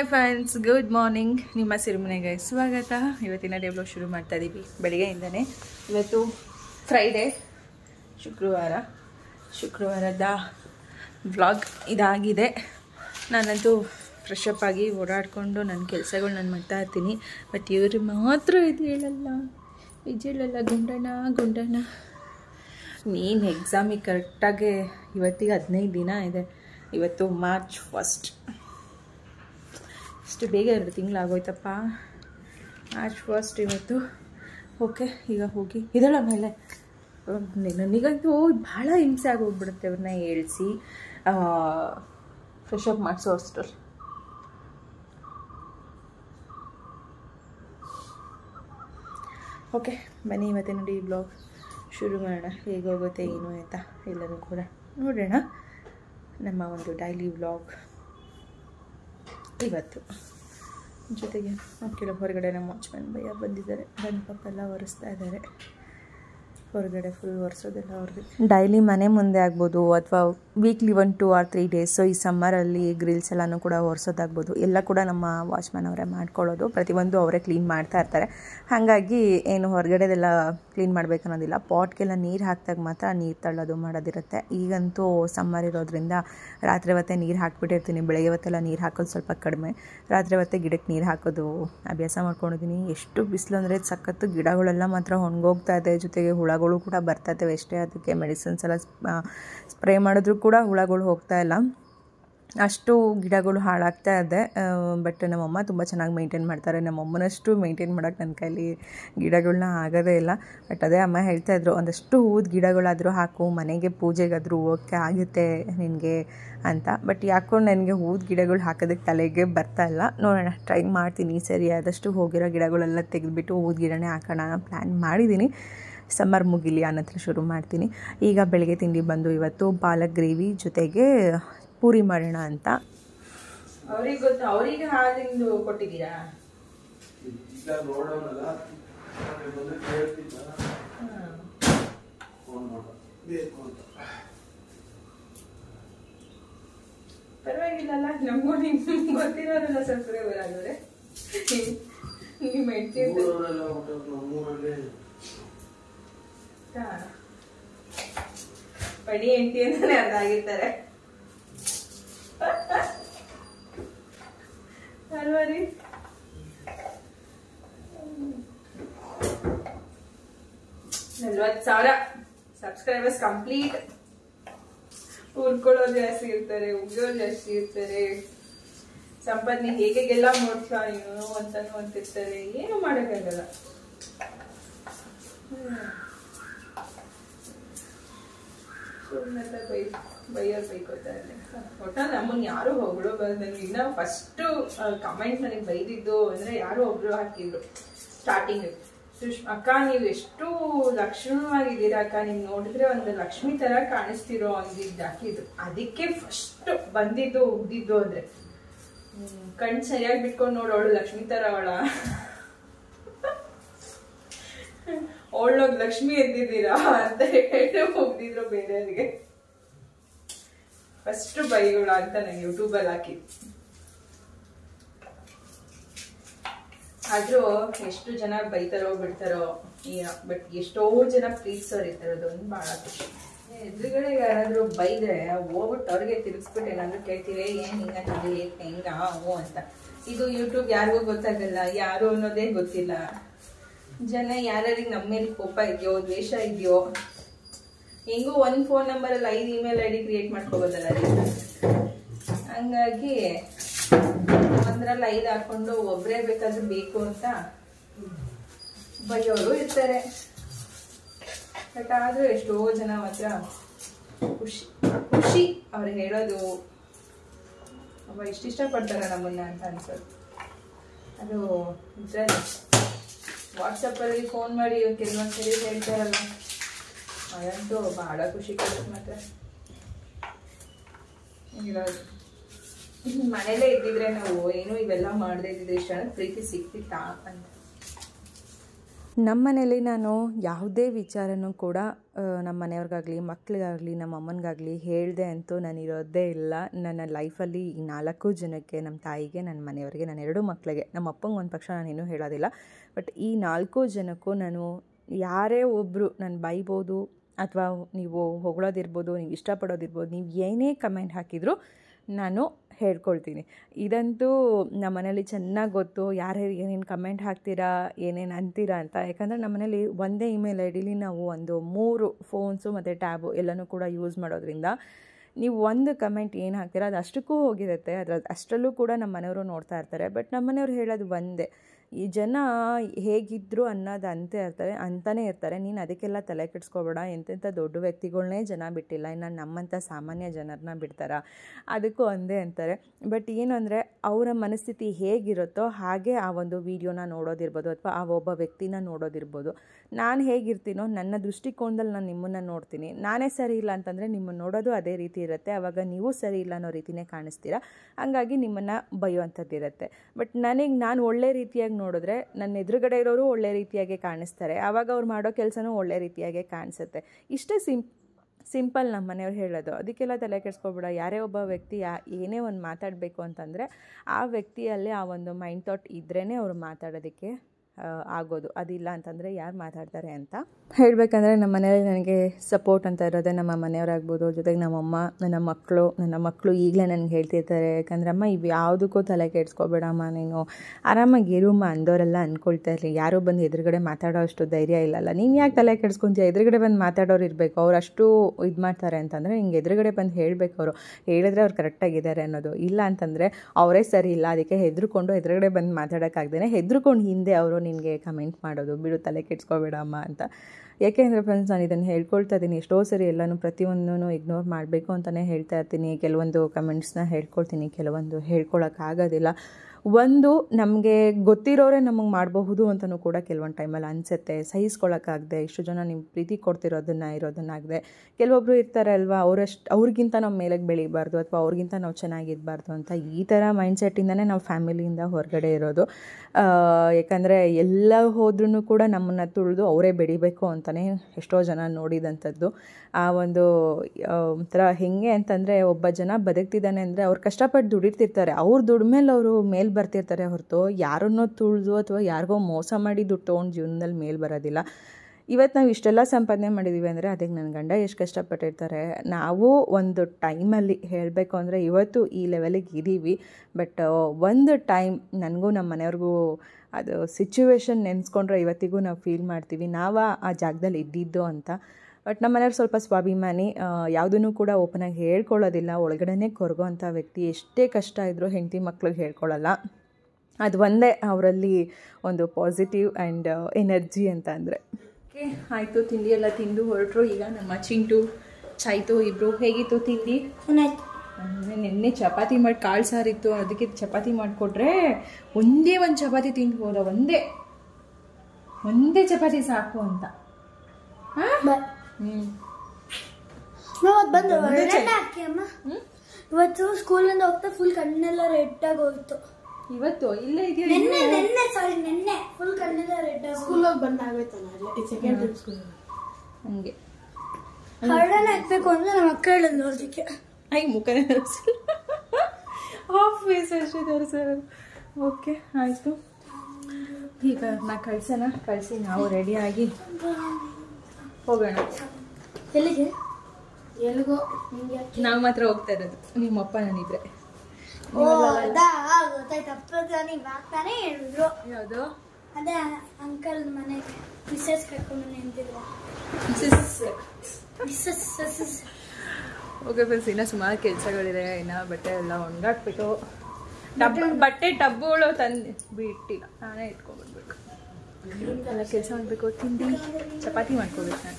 hi friends good morning ನಿಮ್ಮ ಸಿರಿಮನೆಗೆ ಸ್ವಾಗತ ಇವತ್ತಿನ ಡೇಬ್ಲಾಗ್ ಶುರು ಮಾಡ್ತಾ ಇದ್ದೀವಿ ಬೆಳಿಗ್ಗೆಯಿಂದನೇ ಇವತ್ತು ಫ್ರೈಡೇ ಶುಕ್ರವಾರ ಶುಕ್ರವಾರದ ಬ್ಲಾಗ್ ಇದಾಗಿದೆ ನಾನಂತೂ ಫ್ರೆಶ್ ಆಗಿ ಓಡಾಡಿಕೊಂಡು ನನ್ನ ಕೆಲಸಗಳು ನಾನು ಮಾಡ್ತಾ ಇರ್ತೀನಿ ಬಟ್ ಇವರು ಮಾತ್ರ ಇದು ಹೇಳಲ್ಲ ಇದು ಹೇಳಲ್ಲ ಗುಂಡಣ್ಣ ಗುಂಡಣ್ಣ ನೀನು ಎಕ್ಸಾಮಿಗೆ ಕರೆಕ್ಟಾಗಿ ಇವತ್ತಿಗೆ ಹದಿನೈದು ದಿನ ಇದೆ ಇವತ್ತು ಮಾರ್ಚ್ ಫಸ್ಟ್ ಅಷ್ಟು ಬೇಗ ಎರಡು ತಿಂಗಳಾಗೋಯ್ತಪ್ಪ ಆಚ್ ಫಸ್ಟ್ ಇವತ್ತು ಓಕೆ ಈಗ ಹೋಗಿ ಇದಳ ಮೇಲೆ ನನಗಂತೂ ಭಾಳ ಹಿಂಸೆ ಆಗೋಗ್ಬಿಡುತ್ತೆ ಅವ್ರನ್ನ ಏಳಿಸಿ ಫ್ರೆಶ್ ಅಪ್ ಮಾಡಿಸೋ ಅಷ್ಟು ಓಕೆ ಬನ್ನಿ ಮತ್ತೆ ನೋಡಿ ಈ ಬ್ಲಾಗ್ ಶುರು ಮಾಡೋಣ ಹೇಗೋಗುತ್ತೆ ಏನು ಅಂತ ಎಲ್ಲರೂ ಕೂಡ ನೋಡೋಣ ನಮ್ಮ ಒಂದು ಡೈಲಿ ವ್ಲಾಗ್ ಇವತ್ತು ಜೊತೆಗೆ ನಾವು ಕೆಲವು ಹೊರಗಡೆನೇ ನಮ್ಮ ಭಯ ಬಂದಿದ್ದಾರೆ ಗಂಡು ಪಪ್ಪ ಎಲ್ಲ ಒರೆಸ್ತಾ ಇದ್ದಾರೆ ಹೊರಗಡೆ ಫುಲ್ ಒರೆಸೋದೆಲ್ಲ ಅವ್ರಿಗೆ ಡೈಲಿ ಮನೆ ಮುಂದೆ ಆಗ್ಬೋದು ಅಥವಾ weekly one two or three days so ಈ ಸಮ್ಮರಲ್ಲಿ ಗ್ರಿಲ್ಸ್ ಎಲ್ಲನೂ ಕೂಡ ಒರೆಸೋದಾಗ್ಬೋದು ಎಲ್ಲ ಕೂಡ ನಮ್ಮ ವಾಚ್ಮ್ಯಾನ್ ಅವರೇ ಮಾಡ್ಕೊಳ್ಳೋದು ಪ್ರತಿಯೊಂದು ಅವರೇ ಕ್ಲೀನ್ ಮಾಡ್ತಾ ಇರ್ತಾರೆ ಹಾಗಾಗಿ ಏನು ಹೊರಗಡೆದೆಲ್ಲ ಕ್ಲೀನ್ ಮಾಡಬೇಕನ್ನೋದಿಲ್ಲ ಅನ್ನೋದಿಲ್ಲ ಪಾಟ್ಗೆಲ್ಲ ನೀರು ಹಾಕಿದಾಗ ಮಾತ್ರ ನೀರು ತಳ್ಳೋದು ಮಾಡೋದಿರುತ್ತೆ ಈಗಂತೂ ಸಮ್ಮರ್ ಇರೋದ್ರಿಂದ ರಾತ್ರಿ ಹೊತ್ತೆ ನೀರು ಹಾಕ್ಬಿಟ್ಟಿರ್ತೀನಿ ಬೆಳಗ್ಗೆ ಹೊತ್ತೆಲ್ಲ ನೀರು ಹಾಕೋದು ಸ್ವಲ್ಪ ಕಡಿಮೆ ರಾತ್ರಿ ಹೊತ್ತೆ ಗಿಡಕ್ಕೆ ನೀರು ಹಾಕೋದು ಅಭ್ಯಾಸ ಮಾಡ್ಕೊಂಡಿದ್ದೀನಿ ಎಷ್ಟು ಬಿಸಿಲು ಅಂದರೆ ಸಖತ್ತು ಗಿಡಗಳೆಲ್ಲ ಮಾತ್ರ ಒಣಗೋಗ್ತಾ ಇದೆ ಜೊತೆಗೆ ಹುಳ ಹುಳಗಳು ಕೂಡ ಬರ್ತವೆ ಎಷ್ಟೇ ಅದಕ್ಕೆ ಮೆಡಿಸಿನ್ಸ್ ಎಲ್ಲ ಸ್ಪ್ರೇ ಮಾಡಿದ್ರು ಕೂಡ ಹುಳಗಳು ಹೋಗ್ತಾ ಇಲ್ಲ ಅಷ್ಟು ಗಿಡಗಳು ಹಾಳಾಗ್ತಾ ಇದೆ ಬಟ್ ನಮ್ಮಮ್ಮ ತುಂಬ ಚೆನ್ನಾಗಿ ಮೈಂಟೈನ್ ಮಾಡ್ತಾರೆ ನಮ್ಮಮ್ಮನಷ್ಟು ಮೈಂಟೈನ್ ಮಾಡೋಕ್ಕೆ ನನ್ನ ಕೈಲಿ ಗಿಡಗಳನ್ನ ಆಗೋದೇ ಇಲ್ಲ ಬಟ್ ಅದೇ ಅಮ್ಮ ಹೇಳ್ತಾಯಿದ್ರು ಒಂದಷ್ಟು ಹೂದ ಗಿಡಗಳಾದರೂ ಹಾಕು ಮನೆಗೆ ಪೂಜೆಗಾದರೂ ಓಕೆ ಆಗುತ್ತೆ ನಿನಗೆ ಅಂತ ಬಟ್ ಯಾಕೋ ನನಗೆ ಹೂದ ಗಿಡಗಳು ಹಾಕೋದಕ್ಕೆ ತಲೆಗೆ ಬರ್ತಾ ಇಲ್ಲ ನೋಡೋಣ ಟ್ರೈ ಮಾಡ್ತೀನಿ ಸರಿ ಆದಷ್ಟು ಹೋಗಿರೋ ಗಿಡಗಳೆಲ್ಲ ತೆಗೆದುಬಿಟ್ಟು ಹೂದ ಗಿಡನೇ ಹಾಕೋಣ ಪ್ಲ್ಯಾನ್ ಮಾಡಿದ್ದೀನಿ ಸಮ್ಮರ್ ಮುಗಿಲಿ ಆನಂತರ ಶುರು ಮಾಡ್ತೀನಿ ಈಗ ಬೆಳಗ್ಗೆ ತಿಂಡಿ ಬಂದು ಇವತ್ತು ಪಾಲಕ್ ಗ್ರೇವಿ ಜೊತೆಗೆ ಪೂರಿ ಮಾಡೋಣ ಅಂತ ಪರವಾಗಿಲ್ಲ ಗೊತ್ತು ನಮಗೂ ನಿಮ್ಗೆ ಗೊತ್ತಿರೋದಲ್ಲ ಸಬ್ಸ್ಕ್ರೈಬರ್ ಆಗಿದ್ರೆ ನಿಮ್ಮ ಹೆಂಡತಿ ಪಣಿ ಎಂಟಿ ಅಂತಾನೆ ಅದಾಗಿರ್ತಾರೆ ಆಗಿರ್ತಾರೆ ನಲ್ವತ್ತು ಸಾವಿರ ಸಬ್ಸ್ಕ್ರೈಬರ್ಸ್ ಕಂಪ್ಲೀಟ್ ಉರ್ಕೊಳ್ಳೋರು ಜಾಸ್ತಿ ಇರ್ತಾರೆ ಉಗಿಯೋರು ಜಾಸ್ತಿ ಇರ್ತಾರೆ ಸಂಪಾದನೆ ಹೇಗೆ ಹೇಗೆಲ್ಲ ಮಾಡ್ತಾ ನೀನು ಅಂತ ಅಂತಿರ್ತಾರೆ ಏನು ಮಾಡೋಕ್ಕಾಗಲ್ಲ ಹ್ಞೂ ನಮ್ಮನ್ ಯಾರು ಹೊಗಳೋ ಬಂದಂಗೆ ಫಸ್ಟ್ ಕಮೆಂಟ್ ನನಗೆ ಬೈದಿದ್ದು ಅಂದ್ರೆ ಯಾರು ಒಬ್ರು ಹಾಕಿದ್ರು ಸ್ಟಾರ್ಟಿಂಗ್ ಅಕ್ಕ ನೀವು ಎಷ್ಟು ಲಕ್ಷ್ಮಣವಾಗಿದ್ದೀರಾ ಅಕ್ಕ ನೀವು ನೋಡಿದ್ರೆ ಒಂದು ಲಕ್ಷ್ಮಿ ತರ ಕಾಣಿಸ್ತಿರೋ ಅಂದಿದ್ದು ಹಾಕಿದ್ರು ಅದಕ್ಕೆ ಫಸ್ಟ್ ಬಂದಿದ್ದು ಉಗ್ದಿದ್ದು ಹ್ಮ್ ಕಣ್ ಸರಿಯಾಗಿ ಬಿಟ್ಕೊಂಡು ನೋಡೋಳು ಲಕ್ಷ್ಮಿ ತರ ಅವಳ ಅವಳೋಗಿ ಲಕ್ಷ್ಮಿ ಎದ್ದಿದ್ದೀರಾ ಅಂತ ಹೇಳಿ ಹೋಗ್ತಿದ್ರು ಬೇರೆಯವ್ರಿಗೆ ಫಸ್ಟ್ ಬೈಗಳು ಅಂತ ನಾನು ಯೂಟ್ಯೂಬ್ ಅಲ್ಲಿ ಹಾಕಿ ಆದ್ರೂ ಎಷ್ಟು ಜನ ಬೈತಾರೋ ಬಿಡ್ತಾರೋ ಬಟ್ ಎಷ್ಟೋ ಜನ ಪ್ರೀತಿಸೋರು ಇರ್ತಾರೆ ಅದೊಂದು ಬಹಳ ಖುಷಿ ಎದುರುಗಡೆ ಯಾರಾದ್ರೂ ಬೈದ್ರೆ ಹೋಗ್ಬಿಟ್ಟು ಅವ್ರಿಗೆ ತಿರ್ಗಿಸ್ಬಿಟ್ಟು ಏನಾದ್ರು ಕೇಳ್ತೀವಿ ಏನ್ ಹಿಂಗ ಹೆಂಗ ಹೋ ಅಂತ ಇದು ಯೂಟ್ಯೂಬ್ ಯಾರಿಗೂ ಗೊತ್ತಾಗಲ್ಲ ಯಾರು ಅನ್ನೋದೇ ಗೊತ್ತಿಲ್ಲ ಜನ ಯಾರ್ಯಾರಿಗೆ ನಮ್ಮ ಮೇಲೆ ಕೋಪ ಇದೆಯೋ ದ್ವೇಷ ಇದೆಯೋ ಹೆಂಗೋ ಒಂದು ಫೋನ್ ಅಲ್ಲಿ ಐದು ಇಮೇಲ್ ಐ ಡಿ ಕ್ರಿಯೇಟ್ ಮಾಡ್ಕೋಬೋದಲ್ಲ ರೀ ಹಂಗಾಗಿ ಒಂದ್ರಲ್ಲಿ ಐದು ಹಾಕೊಂಡು ಒಬ್ಬರೇ ಬೇಕಾದ್ರೂ ಬೇಕು ಅಂತ ಬಯ್ಯೋರು ಇರ್ತಾರೆ ಬಟ್ ಆದರೂ ಎಷ್ಟೋ ಜನ ಮಾತ್ರ ಖುಷಿ ಖುಷಿ ಅವ್ರು ಹೇಳೋದು ಅವ ಇಷ್ಟು ಇಷ್ಟಪಡ್ತಾರೆ ನಮ್ಮನ್ನ ಅಂತ ಅನ್ಸೋದು ಅದು ಜಸ್ಟ್ ವಾಟ್ಸಪ್ಪಲ್ಲಿ ಫೋನ್ ಮಾಡಿ ಕೆಲವೊಂದು ಸರಿ ಹೇಳ್ತಾರಲ್ಲ ಅದಂತೂ ಭಾಳ ಖುಷಿ ಕೊಡುತ್ತೆ ಮಾತ್ರ ಮನೇಲೇ ಇದ್ದಿದ್ರೆ ನಾವು ಏನು ಇವೆಲ್ಲ ಮಾಡದೇ ಇದ್ದಿದ್ರೆ ಇಷ್ಟ ಪ್ರೀತಿ ಸಿಕ್ತಿತ್ತ ಅಂತ ನಮ್ಮ ನಾನು ಯಾವುದೇ ವಿಚಾರನೂ ಕೂಡ ನಮ್ಮ ಮನೆಯವ್ರಿಗಾಗಲಿ ಮಕ್ಳಿಗಾಗಲಿ ನಮ್ಮ ಅಮ್ಮನಿಗಾಗಲಿ ಹೇಳ್ದೆ ಅಂತೂ ನಾನು ಇರೋದೇ ಇಲ್ಲ ನನ್ನ ಲೈಫಲ್ಲಿ ಈ ನಾಲ್ಕು ಜನಕ್ಕೆ ನಮ್ಮ ತಾಯಿಗೆ ನನ್ನ ಮನೆಯವರಿಗೆ ನನ್ನ ಎರಡೂ ಮಕ್ಕಳಿಗೆ ನಮ್ಮ ಅಪ್ಪಂಗೆ ಒಂದು ಪಕ್ಷ ನಾನೇನು ಹೇಳೋದಿಲ್ಲ ಬಟ್ ಈ ನಾಲ್ಕು ಜನಕ್ಕೂ ನಾನು ಯಾರೇ ಒಬ್ಬರು ನಾನು ಬೈಬೋದು ಅಥವಾ ನೀವು ಹೊಗಳೋದಿರ್ಬೋದು ನೀವು ಇಷ್ಟಪಡೋದಿರ್ಬೋದು ನೀವು ಏನೇ ಕಮೆಂಟ್ ಹಾಕಿದರೂ ನಾನು ಹೇಳ್ಕೊಳ್ತೀನಿ ಇದಂತೂ ನಮ್ಮ ಮನೇಲಿ ಚೆನ್ನಾಗಿ ಗೊತ್ತು ಯಾರು ಏನೇನು ಕಮೆಂಟ್ ಹಾಕ್ತೀರಾ ಏನೇನು ಅಂತೀರಾ ಅಂತ ಯಾಕಂದರೆ ನಮ್ಮ ಮನೇಲಿ ಒಂದೇ ಇಮೇಲ್ ಐ ಡಿಲಿ ನಾವು ಒಂದು ಮೂರು ಫೋನ್ಸು ಮತ್ತು ಟ್ಯಾಬು ಎಲ್ಲನೂ ಕೂಡ ಯೂಸ್ ಮಾಡೋದ್ರಿಂದ ನೀವು ಒಂದು ಕಮೆಂಟ್ ಏನು ಹಾಕ್ತೀರಾ ಅದು ಅಷ್ಟಕ್ಕೂ ಹೋಗಿರುತ್ತೆ ಅದರ ಅಷ್ಟರಲ್ಲೂ ಕೂಡ ನಮ್ಮ ಮನೆಯವರು ನೋಡ್ತಾ ಇರ್ತಾರೆ ಬಟ್ ನಮ್ಮ ಮನೆಯವ್ರು ಹೇಳೋದು ಒಂದೇ ಈ ಜನ ಹೇಗಿದ್ರು ಅನ್ನೋದು ಅಂತ ಇರ್ತಾರೆ ಅಂತಲೇ ಇರ್ತಾರೆ ನೀನು ಅದಕ್ಕೆಲ್ಲ ತಲೆ ಕೆಡಿಸ್ಕೋಬೇಡ ಎಂತೆಂಥ ದೊಡ್ಡ ವ್ಯಕ್ತಿಗಳನ್ನೇ ಜನ ಬಿಟ್ಟಿಲ್ಲ ಇನ್ನು ನಮ್ಮಂಥ ಸಾಮಾನ್ಯ ಜನರನ್ನ ಬಿಡ್ತಾರ ಅದಕ್ಕೂ ಒಂದೇ ಅಂತಾರೆ ಬಟ್ ಏನು ಅಂದರೆ ಅವರ ಮನಸ್ಥಿತಿ ಹೇಗಿರುತ್ತೋ ಹಾಗೆ ಆ ಒಂದು ವಿಡಿಯೋನ ನೋಡೋದಿರ್ಬೋದು ಅಥವಾ ಆ ಒಬ್ಬ ವ್ಯಕ್ತಿನ ನೋಡೋದಿರ್ಬೋದು ನಾನು ಹೇಗಿರ್ತೀನೋ ನನ್ನ ದೃಷ್ಟಿಕೋನದಲ್ಲಿ ನಾನು ನಿಮ್ಮನ್ನು ನೋಡ್ತೀನಿ ನಾನೇ ಸರಿ ಇಲ್ಲ ಅಂತಂದರೆ ನಿಮ್ಮನ್ನು ನೋಡೋದು ಅದೇ ರೀತಿ ಇರುತ್ತೆ ಆವಾಗ ನೀವು ಸರಿ ಇಲ್ಲ ಅನ್ನೋ ರೀತಿನೇ ಕಾಣಿಸ್ತೀರಾ ಹಂಗಾಗಿ ನಿಮ್ಮನ್ನು ಇರುತ್ತೆ ಬಟ್ ನನಗೆ ನಾನು ಒಳ್ಳೆ ರೀತಿಯಾಗಿ ನೋಡಿದ್ರೆ ನನ್ನ ಎದುರುಗಡೆ ಇರೋರು ಒಳ್ಳೆ ರೀತಿಯಾಗಿ ಕಾಣಿಸ್ತಾರೆ ಆವಾಗ ಅವ್ರು ಮಾಡೋ ಕೆಲಸನೂ ಒಳ್ಳೆ ರೀತಿಯಾಗೇ ಕಾಣಿಸುತ್ತೆ ಇಷ್ಟೇ ಸಿಂಪ್ ಸಿಂಪಲ್ ನಮ್ಮ ಮನೆಯವ್ರು ಹೇಳೋದು ಅದಕ್ಕೆಲ್ಲ ತಲೆ ಕೆಡಿಸ್ಕೊಬೇಡ ಯಾರೇ ಒಬ್ಬ ವ್ಯಕ್ತಿ ಯಾ ಏನೇ ಒಂದು ಮಾತಾಡಬೇಕು ಅಂತಂದರೆ ಆ ವ್ಯಕ್ತಿಯಲ್ಲಿ ಆ ಒಂದು ಮೈಂಡ್ ಥಾಟ್ ಇದ್ರೇ ಅವರು ಮಾತಾಡೋದಕ್ಕೆ ಆಗೋದು ಅದಿಲ್ಲ ಅಂತಂದರೆ ಯಾರು ಮಾತಾಡ್ತಾರೆ ಅಂತ ಹೇಳಬೇಕಂದ್ರೆ ನಮ್ಮ ಮನೆಯಲ್ಲಿ ನನಗೆ ಸಪೋರ್ಟ್ ಅಂತ ಇರೋದೇ ನಮ್ಮ ಮನೆಯವರಾಗ್ಬೋದು ಜೊತೆಗೆ ನಮ್ಮಮ್ಮ ನನ್ನ ಮಕ್ಕಳು ನನ್ನ ಮಕ್ಕಳು ಈಗಲೇ ನನಗೆ ಹೇಳ್ತಿರ್ತಾರೆ ಯಾಕಂದ್ರೆ ಅಮ್ಮ ಇವು ಯಾವುದಕ್ಕೂ ತಲೆ ಕೆಡಿಸ್ಕೊಬೇಡಮ್ಮ ನೀನು ಆರಾಮಾಗಿ ಇರುಮ್ಮ ಅಂದೋರೆಲ್ಲ ಅಂದ್ಕೊಳ್ತಾ ಇರಲಿ ಯಾರೋ ಬಂದು ಎದುರುಗಡೆ ಮಾತಾಡೋ ಅಷ್ಟು ಧೈರ್ಯ ಇಲ್ಲಲ್ಲ ನೀನು ಯಾಕೆ ತಲೆ ಕೆಡ್ಸ್ಕೊಂತೀಯ ಎದುರುಗಡೆ ಬಂದು ಮಾತಾಡೋರು ಇರಬೇಕು ಅವ್ರು ಅಷ್ಟು ಇದು ಮಾಡ್ತಾರೆ ಅಂತಂದರೆ ಹಿಂಗೆ ಎದುರುಗಡೆ ಬಂದು ಹೇಳಬೇಕು ಅವರು ಹೇಳಿದ್ರೆ ಅವ್ರು ಕರೆಕ್ಟಾಗಿದ್ದಾರೆ ಅನ್ನೋದು ಇಲ್ಲ ಅಂತಂದರೆ ಅವರೇ ಸರಿ ಇಲ್ಲ ಅದಕ್ಕೆ ಹೆದ್ರುಕೊಂಡು ಎದುರುಗಡೆ ಬಂದು ಮಾತಾಡೋಕ್ಕಾಗ್ದೇ ಹೆದ್ರುಕೊಂಡು ಹಿಂದೆ ಅವರು ನಿನಗೆ ಕಮೆಂಟ್ ಮಾಡೋದು ಬಿಡು ತಲೆ ಕೆಡ್ಸ್ಕೋಬೇಡ ಅಮ್ಮ ಅಂತ ಅಂದರೆ ಫ್ರೆಂಡ್ಸ್ ನಾನು ಇದನ್ನು ಹೇಳ್ಕೊಳ್ತಾ ಇದ್ದೀನಿ ಎಷ್ಟೋ ಸರಿ ಎಲ್ಲನೂ ಪ್ರತಿಯೊಂದೂ ಇಗ್ನೋರ್ ಮಾಡಬೇಕು ಅಂತಲೇ ಹೇಳ್ತಾ ಇರ್ತೀನಿ ಕೆಲವೊಂದು ಕಮೆಂಟ್ಸ್ನ ಹೇಳ್ಕೊಳ್ತೀನಿ ಕೆಲವೊಂದು ಹೇಳ್ಕೊಳೋಕ್ಕಾಗೋದಿಲ್ಲ ಒಂದು ನಮಗೆ ಗೊತ್ತಿರೋರೆ ನಮಗೆ ಮಾಡಬಹುದು ಅಂತಲೂ ಕೂಡ ಕೆಲವೊಂದು ಟೈಮಲ್ಲಿ ಅನಿಸುತ್ತೆ ಸಹಿಸ್ಕೊಳ್ಳೋಕ್ಕಾಗದೆ ಇಷ್ಟು ಜನ ನಿಮ್ಮ ಪ್ರೀತಿ ಕೊಡ್ತಿರೋದನ್ನ ಇರೋದನ್ನಾಗದೆ ಕೆಲವೊಬ್ಬರು ಇರ್ತಾರೆ ಅಲ್ವಾ ಅವರಷ್ಟು ಅವ್ರಿಗಿಂತ ನಾವು ಮೇಲಕ್ಕೆ ಬೆಳಿಬಾರ್ದು ಅಥವಾ ಅವ್ರಿಗಿಂತ ನಾವು ಚೆನ್ನಾಗಿರಬಾರ್ದು ಅಂತ ಈ ಥರ ಮೈಂಡ್ಸೆಟ್ಟಿಂದನೇ ನಾವು ಫ್ಯಾಮಿಲಿಯಿಂದ ಹೊರಗಡೆ ಇರೋದು ಯಾಕಂದರೆ ಎಲ್ಲ ಹೋದ್ರೂ ಕೂಡ ನಮ್ಮನ್ನು ತುಳಿದು ಅವರೇ ಬೆಳಿಬೇಕು ಅಂತಲೇ ಎಷ್ಟೋ ಜನ ನೋಡಿದಂಥದ್ದು ಆ ಒಂದು ಒಂಥರ ಹೆಂಗೆ ಅಂತಂದರೆ ಒಬ್ಬ ಜನ ಬದುಕ್ತಿದ್ದಾನೆ ಅಂದರೆ ಅವ್ರು ಕಷ್ಟಪಟ್ಟು ದುಡಿರ್ತಿರ್ತಾರೆ ಅವ್ರ ದುಡ್ಮೇಲೆ ಅವರು ಮೇಲೆ ಮೇಲೆ ಬರ್ತಿರ್ತಾರೆ ಹೊರತು ಯಾರನ್ನೋ ತುಳಿದು ಅಥವಾ ಯಾರಿಗೋ ಮೋಸ ಮಾಡಿ ದುಡ್ಡು ತೊಗೊಂಡು ಜೀವನದಲ್ಲಿ ಮೇಲೆ ಬರೋದಿಲ್ಲ ಇವತ್ತು ನಾವು ಇಷ್ಟೆಲ್ಲ ಸಂಪಾದನೆ ಮಾಡಿದ್ದೀವಿ ಅಂದರೆ ಅದಕ್ಕೆ ನನ್ನ ಗಂಡ ಎಷ್ಟು ಕಷ್ಟಪಟ್ಟಿರ್ತಾರೆ ನಾವು ಒಂದು ಟೈಮಲ್ಲಿ ಹೇಳಬೇಕು ಅಂದರೆ ಇವತ್ತು ಈ ಲೆವೆಲಿಗೆ ಇದ್ದೀವಿ ಬಟ್ ಒಂದು ಟೈಮ್ ನನಗೂ ನಮ್ಮ ಮನೆಯವ್ರಿಗೂ ಅದು ಸಿಚುವೇಶನ್ ನೆನೆಸ್ಕೊಂಡ್ರೆ ಇವತ್ತಿಗೂ ನಾವು ಫೀಲ್ ಮಾಡ್ತೀವಿ ನಾವು ಆ ಜಾಗದಲ್ಲಿ ಇದ್ದಿದ್ದು ಅಂತ ಬಟ್ ನಮ್ಮ ಮನೆಯವ್ರು ಸ್ವಲ್ಪ ಸ್ವಾಭಿಮಾನಿ ಯಾವುದನ್ನು ಕೂಡ ಓಪನಾಗಿ ಹೇಳ್ಕೊಳ್ಳೋದಿಲ್ಲ ಒಳಗಡೆ ಕೊರಗೋ ವ್ಯಕ್ತಿ ಎಷ್ಟೇ ಕಷ್ಟ ಇದ್ದರೂ ಹೆಂಡತಿ ಮಕ್ಳಿಗೆ ಹೇಳ್ಕೊಳ್ಳಲ್ಲ ಅದು ಒಂದೇ ಅವರಲ್ಲಿ ಒಂದು ಪಾಸಿಟಿವ್ ಆ್ಯಂಡ್ ಎನರ್ಜಿ ಅಂತ ಅಂದರೆ ಓಕೆ ಆಯಿತು ತಿಂಡಿ ಎಲ್ಲ ತಿಂದು ಹೊರಟರು ಈಗ ನಮ್ಮ ಚಿಂಟು ಚಾಯ್ತು ಇಬ್ಬರು ಹೇಗಿತ್ತು ತಿಂಡಿ ನಿನ್ನೆ ಚಪಾತಿ ಮಾಡಿ ಕಾಳು ಸಾರಿತ್ತು ಅದಕ್ಕೆ ಚಪಾತಿ ಮಾಡಿಕೊಟ್ರೆ ಒಂದೇ ಒಂದು ಚಪಾತಿ ತಿಂದು ಹೋದ ಒಂದೇ ಒಂದೇ ಚಪಾತಿ ಸಾಕು ಅಂತ ಹಾಂ ನಾವು ಅದು ಬಂದು ಹಾಕಿ ಅಮ್ಮ ಇವತ್ತು ಸ್ಕೂಲಿಂದ ಹೋಗ್ತಾ ಫುಲ್ ಕಣ್ಣೆಲ್ಲ ರೆಡ್ ಆಗಿ ಇವತ್ತು ಇಲ್ಲ ಇದೆಯಾ ನಿನ್ನೆ ನೆನ್ನೆ ಸಾರಿ ನಿನ್ನೆ ಫುಲ್ ಕಣ್ಣೆಲ್ಲ ರೆಡ್ ಆಗಿ ಸ್ಕೂಲ್ ಹೋಗಿ ಬಂದಾಗೋಯ್ತಲ್ಲ ಸೆಕೆಂಡ್ ಟೈಮ್ ಸ್ಕೂಲ್ ಹಂಗೆ ಹರಡನ ಹಾಕ್ಬೇಕು ಅಂದ್ರೆ ನಮ್ಮ ಅಕ್ಕ ಹೇಳಿದ್ ಐ ಆಯ್ ಮುಖನೇ ತೋರಿಸಿಲ್ಲ ಹಾಫ್ ಫೇಸ್ ಅಷ್ಟೇ ಓಕೆ ಆಯಿತು ಈಗ ನಾ ಕಳ್ಸೋಣ ಕಳಿಸಿ ನಾವು ರೆಡಿಯಾಗಿ ಹೋಗೋಣ ಎಲ್ಲಿಗೆ ಎಲ್ಲಿಗೋ ನಿಮಗೆ ನಾವು ಮಾತ್ರ ಹೋಗ್ತಾ ಇರೋದು ನಿಮ್ಮಪ್ಪ ನಾನಿದ್ರೆ ಆಗ್ತಾನೆ ಹೇಳಿದ್ರು ಯಾವುದು ಅದೇ ಅಂಕಲ್ ಮನೆ ಮಿಸ್ಸಸ್ ಕರ್ಕೊಂಡು ನಿಂತಿದ್ರು ಮಿಸ್ಸಸ್ ಓಕೆ ಫ್ರೆಂಡ್ಸ್ ಇನ್ನೂ ಸುಮಾರು ಕೆಲಸಗಳಿದೆ ಇನ್ನು ಬಟ್ಟೆ ಎಲ್ಲ ಒಣಗಾಕ್ಬಿಟ್ಟು ಡಬ್ ಬಟ್ಟೆ ಡಬ್ಬುಗಳು ತಂದು ಬಿಟ್ಟಿಲ್ಲ ನಾನೇ ಇಟ್ಕೊಂಡ್ಬಿಡ್ಬೇಕು ಎಲ್ಲ ಕೆಲಸ ಮಾಡಬೇಕು ತಿಂಡಿ ಚಪಾತಿ ಮಾಡ್ಕೋಬೇಕು ನಾನು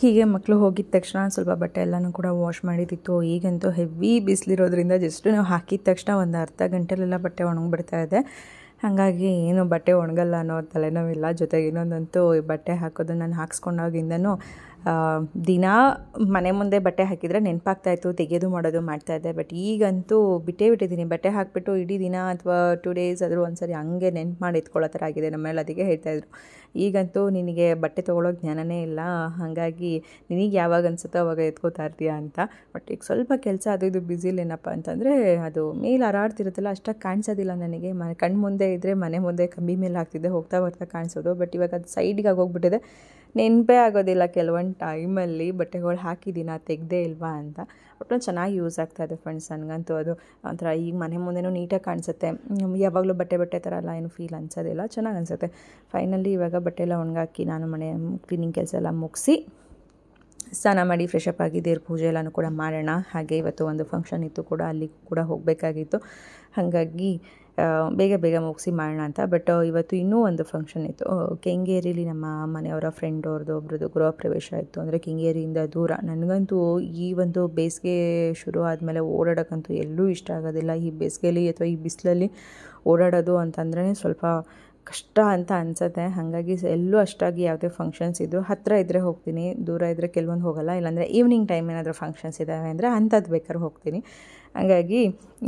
ಹೀಗೆ ಮಕ್ಕಳು ಹೋಗಿದ ತಕ್ಷಣ ಸ್ವಲ್ಪ ಬಟ್ಟೆ ಎಲ್ಲನೂ ಕೂಡ ವಾಶ್ ಮಾಡಿದಿತ್ತು ಈಗಂತೂ ಹೆವಿ ಬಿಸಿಲಿರೋದ್ರಿಂದ ಜಸ್ಟ್ ನಾವು ಹಾಕಿದ ತಕ್ಷಣ ಒಂದು ಅರ್ಧ ಗಂಟೆಲೆಲ್ಲ ಬಟ್ಟೆ ಒಣಗಿಬಿಡ್ತಾ ಇದೆ ಹಾಗಾಗಿ ಏನು ಬಟ್ಟೆ ಒಣಗಲ್ಲ ಅನ್ನೋ ತಲೆನೋವಿಲ್ಲ ಜೊತೆಗೆ ಇನ್ನೊಂದಂತೂ ಬಟ್ಟೆ ಹಾಕೋದನ್ನು ನಾನು ಹಾಕ್ಸ್ಕೊಂಡಾಗಿಂದನೂ ದಿನ ಮನೆ ಮುಂದೆ ಬಟ್ಟೆ ಹಾಕಿದರೆ ನೆನಪಾಗ್ತಾಯಿತ್ತು ತೆಗೆಯೋದು ಮಾಡೋದು ಮಾಡ್ತಾಯಿದ್ದೆ ಬಟ್ ಈಗಂತೂ ಬಿಟ್ಟೇ ಬಿಟ್ಟಿದ್ದೀನಿ ಬಟ್ಟೆ ಹಾಕಿಬಿಟ್ಟು ಇಡೀ ದಿನ ಅಥವಾ ಟೂ ಡೇಸ್ ಆದರೂ ಒಂದ್ಸರಿ ಹಂಗೆ ನೆನ್ಪು ಮಾಡಿ ಇಟ್ಕೊಳ್ಳೋ ಥರ ಆಗಿದೆ ನಮ್ಮೇಲೆ ಅದಕ್ಕೆ ಹೇಳ್ತಾಯಿದ್ರು ಈಗಂತೂ ನಿನಗೆ ಬಟ್ಟೆ ತೊಗೊಳ್ಳೋ ಜ್ಞಾನನೇ ಇಲ್ಲ ಹಾಗಾಗಿ ನಿನಗೆ ಯಾವಾಗ ಅನ್ಸುತ್ತೋ ಅವಾಗ ಎತ್ಕೋತಾ ಇರ್ತೀಯ ಅಂತ ಬಟ್ ಈಗ ಸ್ವಲ್ಪ ಕೆಲಸ ಅದು ಇದು ಏನಪ್ಪ ಅಂತಂದರೆ ಅದು ಮೇಲೆ ಹರಾಡ್ತಿರುತ್ತಲ್ಲ ಅಷ್ಟಾಗಿ ಕಾಣಿಸೋದಿಲ್ಲ ನನಗೆ ಮನೆ ಕಣ್ಣು ಮುಂದೆ ಇದ್ದರೆ ಮನೆ ಮುಂದೆ ಕಂಬಿ ಮೇಲೆ ಹಾಕ್ತಿದ್ದೆ ಹೋಗ್ತಾ ಬರ್ತಾ ಕಾಣಿಸೋದು ಬಟ್ ಇವಾಗ ಅದು ಸೈಡಿಗೆ ಹೋಗ್ಬಿಟ್ಟಿದೆ ನೆನಪೇ ಆಗೋದಿಲ್ಲ ಕೆಲವೊಂದು ಟೈಮಲ್ಲಿ ಬಟ್ಟೆಗಳು ಹಾಕಿದ್ದೀನ ತೆಗ್ದೇ ಇಲ್ವಾ ಅಂತ ಬಟ್ ನಾನು ಚೆನ್ನಾಗಿ ಯೂಸ್ ಆಗ್ತಾ ಇದೆ ಫ್ರೆಂಡ್ಸ್ ನನಗಂತೂ ಅದು ಒಂಥರ ಈಗ ಮನೆ ಮುಂದೆನೂ ನೀಟಾಗಿ ಕಾಣಿಸುತ್ತೆ ಯಾವಾಗಲೂ ಬಟ್ಟೆ ಬಟ್ಟೆ ಥರ ಎಲ್ಲ ಏನು ಫೀಲ್ ಅನ್ಸೋದಿಲ್ಲ ಚೆನ್ನಾಗಿ ಅನಿಸುತ್ತೆ ಫೈನಲಿ ಇವಾಗ ಬಟ್ಟೆ ಎಲ್ಲ ಒಣಗಾಕಿ ನಾನು ಮನೆ ಕ್ಲೀನಿಂಗ್ ಕೆಲಸ ಎಲ್ಲ ಮುಗಿಸಿ ಸ್ನಾನ ಮಾಡಿ ಫ್ರೆಶ್ ಅಪ್ ಆಗಿ ದೇವ್ರ ಪೂಜೆ ಎಲ್ಲನೂ ಕೂಡ ಮಾಡೋಣ ಹಾಗೆ ಇವತ್ತು ಒಂದು ಫಂಕ್ಷನ್ ಇತ್ತು ಕೂಡ ಅಲ್ಲಿಗೂ ಕೂಡ ಹೋಗಬೇಕಾಗಿತ್ತು ಹಾಗಾಗಿ ಬೇಗ ಬೇಗ ಮುಗಿಸಿ ಮಾಡೋಣ ಅಂತ ಬಟ್ ಇವತ್ತು ಇನ್ನೂ ಒಂದು ಫಂಕ್ಷನ್ ಇತ್ತು ಕೆಂಗೇರಿಲಿ ನಮ್ಮ ಮನೆಯವರ ಫ್ರೆಂಡ್ ಅವ್ರದ್ದು ಒಬ್ರದ್ದು ಗೃಹ ಪ್ರವೇಶ ಇತ್ತು ಅಂದರೆ ಕೆಂಗೇರಿಯಿಂದ ದೂರ ನನಗಂತೂ ಈ ಒಂದು ಬೇಸಿಗೆ ಶುರು ಆದಮೇಲೆ ಓಡಾಡೋಕ್ಕಂತೂ ಎಲ್ಲೂ ಇಷ್ಟ ಆಗೋದಿಲ್ಲ ಈ ಬೇಸಿಗೆಯಲ್ಲಿ ಅಥವಾ ಈ ಬಿಸಿಲಲ್ಲಿ ಓಡಾಡೋದು ಅಂತಂದ್ರೆ ಸ್ವಲ್ಪ ಕಷ್ಟ ಅಂತ ಅನಿಸುತ್ತೆ ಹಾಗಾಗಿ ಎಲ್ಲೂ ಅಷ್ಟಾಗಿ ಯಾವುದೇ ಫಂಕ್ಷನ್ಸ್ ಇದ್ದರೂ ಹತ್ತಿರ ಇದ್ದರೆ ಹೋಗ್ತೀನಿ ದೂರ ಇದ್ದರೆ ಕೆಲವೊಂದು ಹೋಗಲ್ಲ ಇಲ್ಲಾಂದರೆ ಈವ್ನಿಂಗ್ ಟೈಮ್ ಏನಾದರೂ ಫಂಕ್ಷನ್ಸ್ ಇದ್ದಾವೆ ಅಂದರೆ ಅಂಥದ್ದು ಬೇಕಾದ್ರೆ ಹೋಗ್ತೀನಿ ಹಾಗಾಗಿ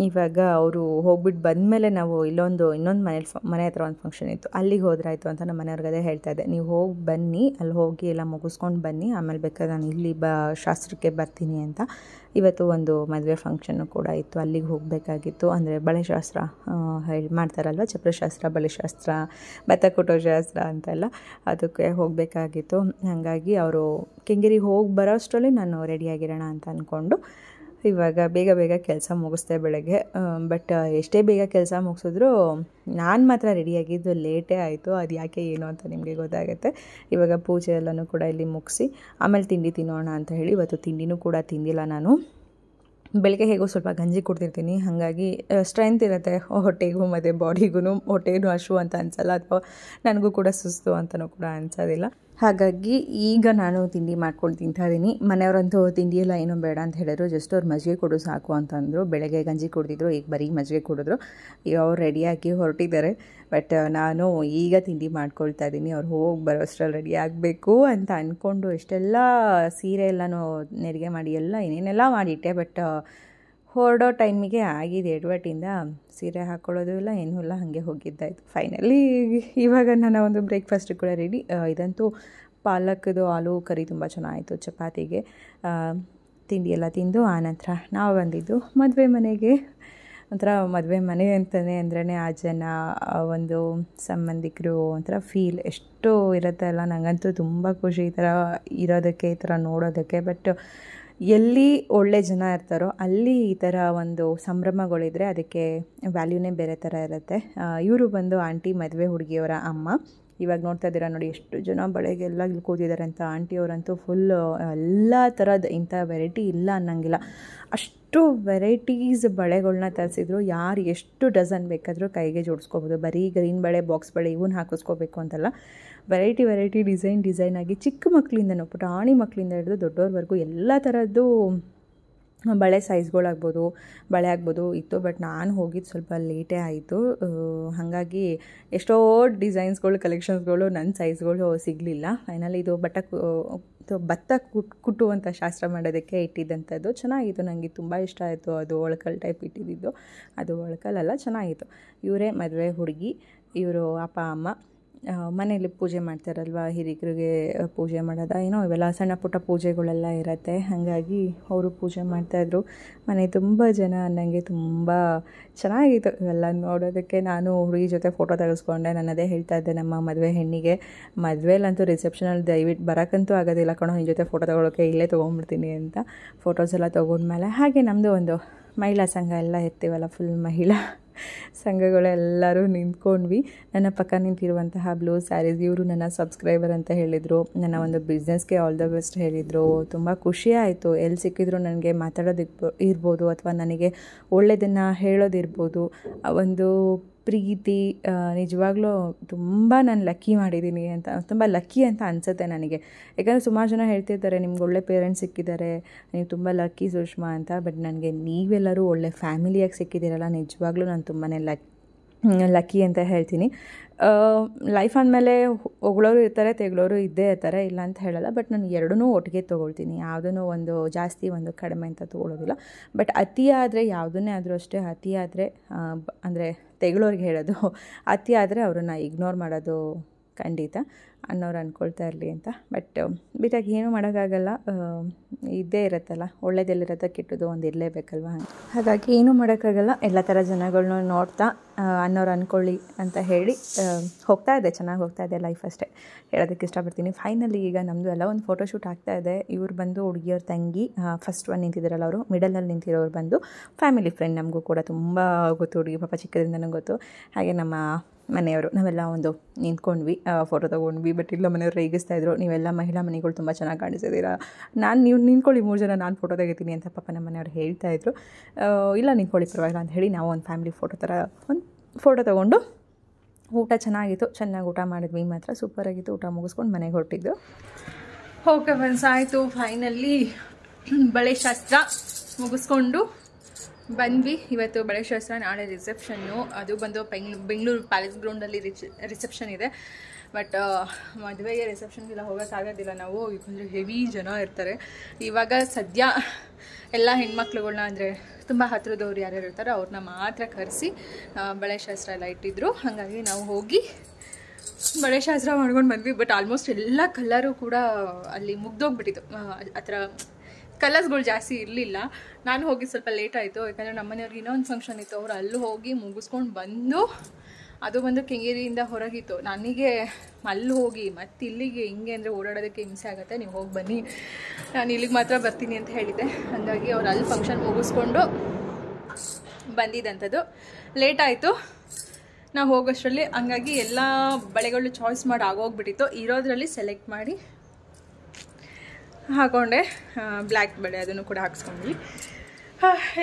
ಇವಾಗ ಅವರು ಹೋಗ್ಬಿಟ್ಟು ಬಂದಮೇಲೆ ನಾವು ಇಲ್ಲೊಂದು ಇನ್ನೊಂದು ಮನೇಲಿ ಫ ಮನೆ ಹತ್ರ ಒಂದು ಫಂಕ್ಷನ್ ಇತ್ತು ಅಲ್ಲಿಗೆ ಹೋದ್ರಾಯ್ತು ಅಂತ ನಮ್ಮ ಮನೆಯವ್ರಿಗದೇ ಹೇಳ್ತಾ ಇದ್ದೆ ನೀವು ಹೋಗಿ ಬನ್ನಿ ಅಲ್ಲಿ ಹೋಗಿ ಎಲ್ಲ ಮುಗಿಸ್ಕೊಂಡು ಬನ್ನಿ ಆಮೇಲೆ ಬೇಕಾದ್ರೆ ನಾನು ಇಲ್ಲಿ ಬ ಶಾಸ್ತ್ರಕ್ಕೆ ಬರ್ತೀನಿ ಅಂತ ಇವತ್ತು ಒಂದು ಮದುವೆ ಫಂಕ್ಷನ್ನು ಕೂಡ ಇತ್ತು ಅಲ್ಲಿಗೆ ಹೋಗಬೇಕಾಗಿತ್ತು ಅಂದರೆ ಬಳೆಶಾಸ್ತ್ರ ಹೇಳಿ ಮಾಡ್ತಾರಲ್ವ ಚಪ್ರಶಾಸ್ತ್ರ ಬಳೆಶಾಸ್ತ್ರ ಭತ್ತ ಕೊಟ್ಟೋ ಶಾಸ್ತ್ರ ಅಂತೆಲ್ಲ ಅದಕ್ಕೆ ಹೋಗಬೇಕಾಗಿತ್ತು ಹಾಗಾಗಿ ಅವರು ಕೆಂಗೇರಿಗೆ ಹೋಗಿ ಬರೋ ಅಷ್ಟರಲ್ಲಿ ನಾನು ರೆಡಿಯಾಗಿರೋಣ ಅಂತ ಅಂದ್ಕೊಂಡು ಇವಾಗ ಬೇಗ ಬೇಗ ಕೆಲಸ ಮುಗಿಸ್ದೆ ಬೆಳಗ್ಗೆ ಬಟ್ ಎಷ್ಟೇ ಬೇಗ ಕೆಲಸ ಮುಗಿಸಿದ್ರೂ ನಾನು ಮಾತ್ರ ರೆಡಿಯಾಗಿದ್ದು ಲೇಟೇ ಆಯಿತು ಅದು ಯಾಕೆ ಏನು ಅಂತ ನಿಮಗೆ ಗೊತ್ತಾಗುತ್ತೆ ಇವಾಗ ಪೂಜೆ ಎಲ್ಲನೂ ಕೂಡ ಇಲ್ಲಿ ಮುಗಿಸಿ ಆಮೇಲೆ ತಿಂಡಿ ತಿನ್ನೋಣ ಅಂತ ಹೇಳಿ ಇವತ್ತು ತಿಂಡಿನೂ ಕೂಡ ತಿಂದಿಲ್ಲ ನಾನು ಬೆಳಗ್ಗೆ ಹೇಗೋ ಸ್ವಲ್ಪ ಗಂಜಿ ಕೊಡ್ತಿರ್ತೀನಿ ಹಾಗಾಗಿ ಸ್ಟ್ರೆಂತ್ ಇರುತ್ತೆ ಹೊಟ್ಟೆಗೂ ಮತ್ತು ಬಾಡಿಗೂ ಹೊಟ್ಟೆಗೂ ಹಶು ಅಂತ ಅನಿಸಲ್ಲ ಅಥವಾ ನನಗೂ ಕೂಡ ಸುಸ್ತು ಅಂತಲೂ ಕೂಡ ಅನಿಸೋದಿಲ್ಲ ಹಾಗಾಗಿ ಈಗ ನಾನು ತಿಂಡಿ ಮಾಡ್ಕೊಂಡು ತಿಂತಾ ಇದ್ದೀನಿ ಮನೆಯವರಂತೂ ತಿಂಡಿಯೆಲ್ಲ ಏನೂ ಬೇಡ ಅಂತ ಹೇಳಿದ್ರು ಜಸ್ಟ್ ಅವ್ರು ಮಜ್ಜಿಗೆ ಕೊಡು ಸಾಕು ಅಂತಂದರು ಬೆಳಗ್ಗೆ ಗಂಜಿ ಕುಡಿದ್ರು ಈಗ ಬರೀ ಮಜ್ಜಿಗೆ ಕುಡಿದ್ರು ಈಗ ಅವ್ರು ರೆಡಿಯಾಗಿ ಹೊರಟಿದ್ದಾರೆ ಬಟ್ ನಾನು ಈಗ ತಿಂಡಿ ಮಾಡ್ಕೊಳ್ತಾ ಇದ್ದೀನಿ ಅವ್ರು ಹೋಗಿ ಬರೋ ಅಷ್ಟರಲ್ಲಿ ರೆಡಿ ಆಗಬೇಕು ಅಂತ ಅಂದ್ಕೊಂಡು ಎಷ್ಟೆಲ್ಲ ಸೀರೆ ಎಲ್ಲನೂ ನೆರಿಗೆ ಮಾಡಿ ಎಲ್ಲ ಏನೇನೆಲ್ಲ ಮಾಡಿಟ್ಟೆ ಬಟ್ ಹೊರಡೋ ಟೈಮಿಗೆ ಆಗಿದೆ ಎಡವಟ್ಟಿಂದ ಸೀರೆ ಹಾಕ್ಕೊಳ್ಳೋದು ಇಲ್ಲ ಏನೂ ಇಲ್ಲ ಹಾಗೆ ಹೋಗಿದ್ದಾಯಿತು ಫೈನಲಿ ಇವಾಗ ನನ್ನ ಒಂದು ಬ್ರೇಕ್ಫಾಸ್ಟ್ ಕೂಡ ರೆಡಿ ಇದಂತೂ ಪಾಲಕ್ದು ಆಲೂ ಕರಿ ತುಂಬ ಚೆನ್ನಾಗಿತ್ತು ಚಪಾತಿಗೆ ತಿಂಡಿ ಎಲ್ಲ ತಿಂದು ಆನಂತರ ನಾವು ಬಂದಿದ್ದು ಮದುವೆ ಮನೆಗೆ ಒಂಥರ ಮದುವೆ ಮನೆ ಅಂತಲೇ ಅಂದ್ರೆ ಆ ಜನ ಒಂದು ಸಂಬಂಧಿಕರು ಒಂಥರ ಫೀಲ್ ಎಷ್ಟು ಇರುತ್ತೆ ಅಲ್ಲ ನನಗಂತೂ ತುಂಬ ಖುಷಿ ಈ ಥರ ಇರೋದಕ್ಕೆ ಈ ಥರ ನೋಡೋದಕ್ಕೆ ಬಟ್ ಎಲ್ಲಿ ಒಳ್ಳೆ ಜನ ಇರ್ತಾರೋ ಅಲ್ಲಿ ಈ ಥರ ಒಂದು ಸಂಭ್ರಮಗಳಿದ್ರೆ ಅದಕ್ಕೆ ವ್ಯಾಲ್ಯೂನೇ ಬೇರೆ ಥರ ಇರುತ್ತೆ ಇವರು ಬಂದು ಆಂಟಿ ಮದುವೆ ಹುಡುಗಿಯವರ ಅಮ್ಮ ಇವಾಗ ನೋಡ್ತಾ ಇದ್ದೀರಾ ನೋಡಿ ಎಷ್ಟು ಜನ ಎಲ್ಲ ಇಲ್ಲಿ ಕೂತಿದ್ದಾರೆ ಅಂತ ಆಂಟಿಯವರಂತೂ ಫುಲ್ ಎಲ್ಲ ಥರದ ಇಂಥ ವೆರೈಟಿ ಇಲ್ಲ ಅನ್ನೋಂಗಿಲ್ಲ ಅಷ್ಟು ವೆರೈಟೀಸ್ ಬಳೆಗಳನ್ನ ತರಿಸಿದ್ರು ಯಾರು ಎಷ್ಟು ಡಜನ್ ಬೇಕಾದರೂ ಕೈಗೆ ಜೋಡಿಸ್ಕೋಬೋದು ಬರೀ ಗ್ರೀನ್ ಬಳೆ ಬಾಕ್ಸ್ ಬಳೆ ಇವನ್ನ ಹಾಕಿಸ್ಕೋಬೇಕು ಅಂತಲ್ಲ ವೆರೈಟಿ ವೆರೈಟಿ ಡಿಸೈನ್ ಡಿಸೈನ್ ಆಗಿ ಚಿಕ್ಕ ಮಕ್ಕಳಿಂದನೂ ಪುಟಾಣಿ ಮಕ್ಕಳಿಂದ ಹಿಡಿದು ದೊಡ್ಡವ್ರವರೆಗೂ ಎಲ್ಲ ಥರದ್ದು ಬಳೆ ಸೈಜ್ಗಳಾಗ್ಬೋದು ಬಳೆ ಆಗ್ಬೋದು ಇತ್ತು ಬಟ್ ನಾನು ಹೋಗಿದ್ದು ಸ್ವಲ್ಪ ಲೇಟೇ ಆಯಿತು ಹಾಗಾಗಿ ಎಷ್ಟೋ ಡಿಸೈನ್ಸ್ಗಳು ಕಲೆಕ್ಷನ್ಸ್ಗಳು ನನ್ನ ಸೈಜ್ಗಳು ಸಿಗಲಿಲ್ಲ ಫೈನಲ್ ಇದು ಬಟ್ಟ ಭತ್ತ ಕುಟ್ ಕುಟ್ಟುವಂಥ ಶಾಸ್ತ್ರ ಮಾಡೋದಕ್ಕೆ ಇಟ್ಟಿದ್ದಂಥದ್ದು ಚೆನ್ನಾಗಿತ್ತು ನನಗೆ ತುಂಬ ಇಷ್ಟ ಆಯಿತು ಅದು ಒಳಕಲ್ ಟೈಪ್ ಇಟ್ಟಿದ್ದು ಅದು ಒಳಕಲ್ಲೆಲ್ಲ ಚೆನ್ನಾಗಿತ್ತು ಇವರೇ ಮದುವೆ ಹುಡುಗಿ ಇವರು ಅಪ್ಪ ಅಮ್ಮ ಮನೇಲಿ ಪೂಜೆ ಮಾಡ್ತಾರಲ್ವ ಹಿರಿಗ್ರಿಗೆ ಪೂಜೆ ಮಾಡೋದ ಏನೋ ಇವೆಲ್ಲ ಸಣ್ಣ ಪುಟ್ಟ ಪೂಜೆಗಳೆಲ್ಲ ಇರುತ್ತೆ ಹಾಗಾಗಿ ಅವರು ಪೂಜೆ ಮಾಡ್ತಾಯಿದ್ರು ಮನೆ ತುಂಬ ಜನ ನನಗೆ ತುಂಬ ಚೆನ್ನಾಗಿತ್ತು ಇವೆಲ್ಲ ನೋಡೋದಕ್ಕೆ ನಾನು ಹುಡುಗಿ ಜೊತೆ ಫೋಟೋ ತೆಗೆಸ್ಕೊಂಡೆ ನಾನು ಅದೇ ಹೇಳ್ತಾ ಇದ್ದೆ ನಮ್ಮ ಮದುವೆ ಹೆಣ್ಣಿಗೆ ಮದುವೆಲಂತೂ ರಿಸೆಪ್ಷನಲ್ಲಿ ದಯವಿಟ್ಟು ಬರೋಕ್ಕಂತೂ ಆಗೋದಿಲ್ಲ ಕಣೋ ನಿನ್ನ ಜೊತೆ ಫೋಟೋ ತೊಗೊಳೋಕ್ಕೆ ಇಲ್ಲೇ ತೊಗೊಂಡ್ಬಿಡ್ತೀನಿ ಅಂತ ಫೋಟೋಸ್ ಎಲ್ಲ ತೊಗೊಂಡ್ಮೇಲೆ ಹಾಗೆ ನಮ್ಮದು ಒಂದು ಮಹಿಳಾ ಸಂಘ ಎಲ್ಲ ಇರ್ತೀವಲ್ಲ ಫುಲ್ ಮಹಿಳಾ ಸಂಘಗಳೆಲ್ಲರೂ ನಿಂತ್ಕೊಂಡ್ವಿ ನನ್ನ ಪಕ್ಕ ನಿಂತಿರುವಂತಹ ಬ್ಲೂ ಸ್ಯಾರೀಸ್ ಇವರು ನನ್ನ ಸಬ್ಸ್ಕ್ರೈಬರ್ ಅಂತ ಹೇಳಿದರು ನನ್ನ ಒಂದು ಬಿಸ್ನೆಸ್ಗೆ ಆಲ್ ದ ಬೆಸ್ಟ್ ಹೇಳಿದರು ತುಂಬ ಖುಷಿ ಆಯಿತು ಎಲ್ಲಿ ಸಿಕ್ಕಿದ್ರು ನನಗೆ ಮಾತಾಡೋದಿರ್ಬೋ ಇರ್ಬೋದು ಅಥವಾ ನನಗೆ ಒಳ್ಳೆಯದನ್ನು ಹೇಳೋದಿರ್ಬೋದು ಒಂದು ಪ್ರೀತಿ ನಿಜವಾಗ್ಲೂ ತುಂಬ ನಾನು ಲಕ್ಕಿ ಮಾಡಿದ್ದೀನಿ ಅಂತ ತುಂಬ ಲಕ್ಕಿ ಅಂತ ಅನಿಸುತ್ತೆ ನನಗೆ ಯಾಕಂದರೆ ಸುಮಾರು ಜನ ಹೇಳ್ತಿರ್ತಾರೆ ನಿಮ್ಗೆ ಒಳ್ಳೆ ಪೇರೆಂಟ್ಸ್ ಸಿಕ್ಕಿದ್ದಾರೆ ನೀವು ತುಂಬ ಲಕ್ಕಿ ಸುಷ್ಮಾ ಅಂತ ಬಟ್ ನನಗೆ ನೀವೆಲ್ಲರೂ ಒಳ್ಳೆ ಫ್ಯಾಮಿಲಿಯಾಗಿ ಸಿಕ್ಕಿದ್ದೀರಲ್ಲ ನಿಜವಾಗ್ಲೂ ನಾನು ತುಂಬಾ ಲಕ್ಕಿ ಲಕ್ಕಿ ಅಂತ ಹೇಳ್ತೀನಿ ಲೈಫ್ ಅಂದಮೇಲೆ ಹೊಗಳೋರು ಇರ್ತಾರೆ ತೆಗಳೋರು ಇದ್ದೇ ಇರ್ತಾರೆ ಇಲ್ಲ ಅಂತ ಹೇಳಲ್ಲ ಬಟ್ ನಾನು ಎರಡೂ ಒಟ್ಟಿಗೆ ತೊಗೊಳ್ತೀನಿ ಯಾವುದೂ ಒಂದು ಜಾಸ್ತಿ ಒಂದು ಕಡಿಮೆ ಅಂತ ತೊಗೊಳ್ಳೋದಿಲ್ಲ ಬಟ್ ಅತಿ ಆದರೆ ಯಾವುದನ್ನೇ ಆದರೂ ಅಷ್ಟೇ ಅತಿ ಆದರೆ ಅಂದರೆ ತೆಗಳೋರಿಗೆ ಹೇಳೋದು ಅತಿ ಆದರೆ ಅವ್ರನ್ನ ಇಗ್ನೋರ್ ಮಾಡೋದು ಖಂಡಿತ ಅನ್ನೋರು ಅಂದ್ಕೊಳ್ತಾ ಇರಲಿ ಅಂತ ಬಟ್ um, ಬಿಟ್ಟಾಗಿ ಏನೂ ಮಾಡೋಕ್ಕಾಗಲ್ಲ ಇದ್ದೇ ಇರುತ್ತಲ್ಲ ಒಳ್ಳೇದೆಲ್ಲಿರತ್ತ ಕೆಟ್ಟದ್ದು ಒಂದು ಇರಲೇಬೇಕಲ್ವ ಹಾಗಾಗಿ ಏನೂ ಮಾಡೋಕ್ಕಾಗಲ್ಲ ಎಲ್ಲ ಥರ ಜನಗಳನ್ನ ನೋಡ್ತಾ ಅನ್ನೋರು ಅಂದ್ಕೊಳ್ಳಿ ಅಂತ ಹೇಳಿ ಹೋಗ್ತಾ ಇದೆ ಚೆನ್ನಾಗಿ ಹೋಗ್ತಾ ಇದೆ ಲೈಫ್ ಅಷ್ಟೇ ಹೇಳೋದಕ್ಕೆ ಇಷ್ಟಪಡ್ತೀನಿ ಫೈನಲಿ ಈಗ ನಮ್ಮದು ಎಲ್ಲ ಒಂದು ಫೋಟೋಶೂಟ್ ಆಗ್ತಾ ಇದೆ ಇವ್ರು ಬಂದು ಹುಡುಗಿಯವ್ರ ತಂಗಿ ಫಸ್ಟ್ ಒನ್ ನಿಂತಿದ್ದಾರಲ್ಲ ಅವರು ಮಿಡಲಲ್ಲಿ ನಿಂತಿರೋರು ಬಂದು ಫ್ಯಾಮಿಲಿ ಫ್ರೆಂಡ್ ನಮಗೂ ಕೂಡ ತುಂಬ ಗೊತ್ತು ಹುಡುಗಿ ಪಾಪ ಚಿಕ್ಕದಿಂದನೂ ಗೊತ್ತು ಹಾಗೆ ನಮ್ಮ ಮನೆಯವರು ನಾವೆಲ್ಲ ಒಂದು ನಿಂತ್ಕೊಂಡ್ವಿ ಫೋಟೋ ತೊಗೊಂಡ್ವಿ ಬಟ್ ಇಲ್ಲ ಮನೆಯವರು ರೇಗಿಸ್ತಾ ಇದ್ರು ನೀವೆಲ್ಲ ಮಹಿಳಾ ಮನೆಗಳು ತುಂಬ ಚೆನ್ನಾಗಿ ಕಾಣಿಸಿದ್ದೀರಾ ನಾನು ನೀವು ನಿಂತ್ಕೊಳ್ಳಿ ಮೂರು ಜನ ನಾನು ಫೋಟೋ ತೆಗಿತೀನಿ ಅಂತ ಪಾಪ ನಮ್ಮ ಮನೆಯವ್ರು ಹೇಳ್ತಾ ಇದ್ರು ಇಲ್ಲ ನಿಂತ್ಕೊಳ್ಳಿ ಪರವಾಗಿಲ್ಲ ಅಂತ ಹೇಳಿ ನಾವು ಒಂದು ಫ್ಯಾಮಿಲಿ ಫೋಟೋ ಥರ ಒಂದು ಫೋಟೋ ತೊಗೊಂಡು ಊಟ ಚೆನ್ನಾಗಿತ್ತು ಚೆನ್ನಾಗಿ ಊಟ ಮಾಡಿದ್ವಿ ಮಾತ್ರ ಸೂಪರಾಗಿತ್ತು ಊಟ ಮುಗಿಸ್ಕೊಂಡು ಮನೆಗೆ ಹೊರಟಿದ್ದು ಓಕೆ ಫ್ರೆಂಡ್ಸ್ ಆಯಿತು ಫೈನಲ್ಲಿ ಬಳೆ ಶಾಸ್ತ್ರ ಮುಗಿಸ್ಕೊಂಡು ಬಂದ್ವಿ ಇವತ್ತು ಬಳೆ ಶಾಸ್ತ್ರ ನಾಳೆ ರಿಸೆಪ್ಷನ್ನು ಅದು ಬಂದು ಬೆಂಗ್ ಬೆಂಗಳೂರು ಪ್ಯಾಲೇಸ್ ಗ್ರೌಂಡಲ್ಲಿ ರಿಚ್ ರಿಸೆಪ್ಷನ್ ಇದೆ ಬಟ್ ಮದುವೆಗೆ ರಿಸೆಪ್ಷನ್ಗೆಲ್ಲ ಹೋಗೋಕ್ಕಾಗೋದಿಲ್ಲ ನಾವು ಯಾಕಂದರೆ ಹೆವಿ ಜನ ಇರ್ತಾರೆ ಇವಾಗ ಸದ್ಯ ಎಲ್ಲ ಹೆಣ್ಮಕ್ಳುಗಳನ್ನ ಅಂದರೆ ತುಂಬ ಹತ್ರದವ್ರು ಯಾರ್ಯಾರು ಇರ್ತಾರೋ ಅವ್ರನ್ನ ಮಾತ್ರ ಕರೆಸಿ ಬಳೆ ಶಾಸ್ತ್ರ ಎಲ್ಲ ಇಟ್ಟಿದ್ರು ಹಾಗಾಗಿ ನಾವು ಹೋಗಿ ಬಳೆ ಶಾಸ್ತ್ರ ಮಾಡ್ಕೊಂಡು ಬಂದ್ವಿ ಬಟ್ ಆಲ್ಮೋಸ್ಟ್ ಎಲ್ಲ ಕಲರು ಕೂಡ ಅಲ್ಲಿ ಮುಗ್ದೋಗ್ಬಿಟ್ಟಿತ್ತು ಆ ಥರ ಕಲರ್ಸ್ಗಳು ಜಾಸ್ತಿ ಇರಲಿಲ್ಲ ನಾನು ಹೋಗಿ ಸ್ವಲ್ಪ ಲೇಟ್ ಆಯಿತು ಯಾಕಂದರೆ ನಮ್ಮ ಮನೆಯವ್ರಿಗೆ ಇನ್ನೊಂದು ಫಂಕ್ಷನ್ ಇತ್ತು ಅವರು ಅಲ್ಲೂ ಹೋಗಿ ಮುಗಿಸ್ಕೊಂಡು ಬಂದು ಅದು ಬಂದು ಕೆಂಗೇರಿಯಿಂದ ಹೊರಗಿತ್ತು ನನಗೆ ಅಲ್ಲಿ ಹೋಗಿ ಮತ್ತೆ ಇಲ್ಲಿಗೆ ಹಿಂಗೆ ಅಂದರೆ ಓಡಾಡೋದಕ್ಕೆ ಹಿಂಸೆ ಆಗುತ್ತೆ ನೀವು ಹೋಗಿ ಬನ್ನಿ ನಾನು ಇಲ್ಲಿಗೆ ಮಾತ್ರ ಬರ್ತೀನಿ ಅಂತ ಹೇಳಿದ್ದೆ ಹಾಗಾಗಿ ಅವ್ರು ಅಲ್ಲಿ ಫಂಕ್ಷನ್ ಮುಗಿಸ್ಕೊಂಡು ಬಂದಿದ್ದಂಥದ್ದು ಲೇಟ್ ಆಯಿತು ನಾವು ಹೋಗೋಷ್ಟರಲ್ಲಿ ಹಂಗಾಗಿ ಎಲ್ಲ ಬಳೆಗಳು ಚಾಯ್ಸ್ ಮಾಡಿ ಆಗೋಗ್ಬಿಟ್ಟಿತ್ತು ಇರೋದ್ರಲ್ಲಿ ಸೆಲೆಕ್ಟ್ ಮಾಡಿ ಹಾಕೊಂಡೆ ಬ್ಲ್ಯಾಕ್ ಬಳೆ ಅದನ್ನು ಕೂಡ ಹಾಕ್ಸ್ಕೊಂಡ್ವಿ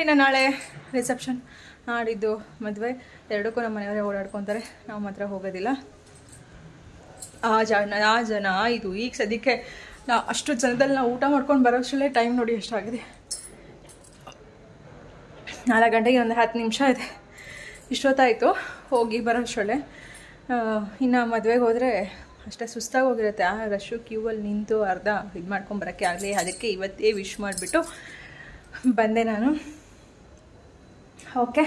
ಇನ್ನು ನಾಳೆ ರಿಸೆಪ್ಷನ್ ನಾಡಿದ್ದು ಮದುವೆ ಎರಡಕ್ಕೂ ನಮ್ಮ ಮನೆಯವರೇ ಓಡಾಡ್ಕೊತಾರೆ ನಾವು ಮಾತ್ರ ಹೋಗೋದಿಲ್ಲ ಆ ಜನ ಆ ಜನ ಇದು ಈಗ ಸದ್ಯಕ್ಕೆ ನಾ ಅಷ್ಟು ಜನದಲ್ಲಿ ನಾವು ಊಟ ಮಾಡ್ಕೊಂಡು ಬರೋಷ್ಟರಲ್ಲೇ ಟೈಮ್ ನೋಡಿ ಎಷ್ಟಾಗಿದೆ ನಾಲ್ಕು ಗಂಟೆಗೆ ಒಂದು ಹತ್ತು ನಿಮಿಷ ಇದೆ ಇಷ್ಟೊತ್ತಾಯಿತು ಹೋಗಿ ಬರೋಷ್ಟರಲ್ಲೇ ಇನ್ನು ಮದುವೆಗೆ ಹೋದರೆ ಅಷ್ಟೇ ಸುಸ್ತಾಗಿ ಹೋಗಿರುತ್ತೆ ಆ ರಶ್ಶು ಕ್ಯೂವಲ್ಲಿ ನಿಂತು ಅರ್ಧ ಇದು ಮಾಡ್ಕೊಂಬರೋಕ್ಕೆ ಆಗಲಿ ಅದಕ್ಕೆ ಇವತ್ತೇ ವಿಶ್ ಮಾಡಿಬಿಟ್ಟು ಬಂದೆ ನಾನು ಓಕೆ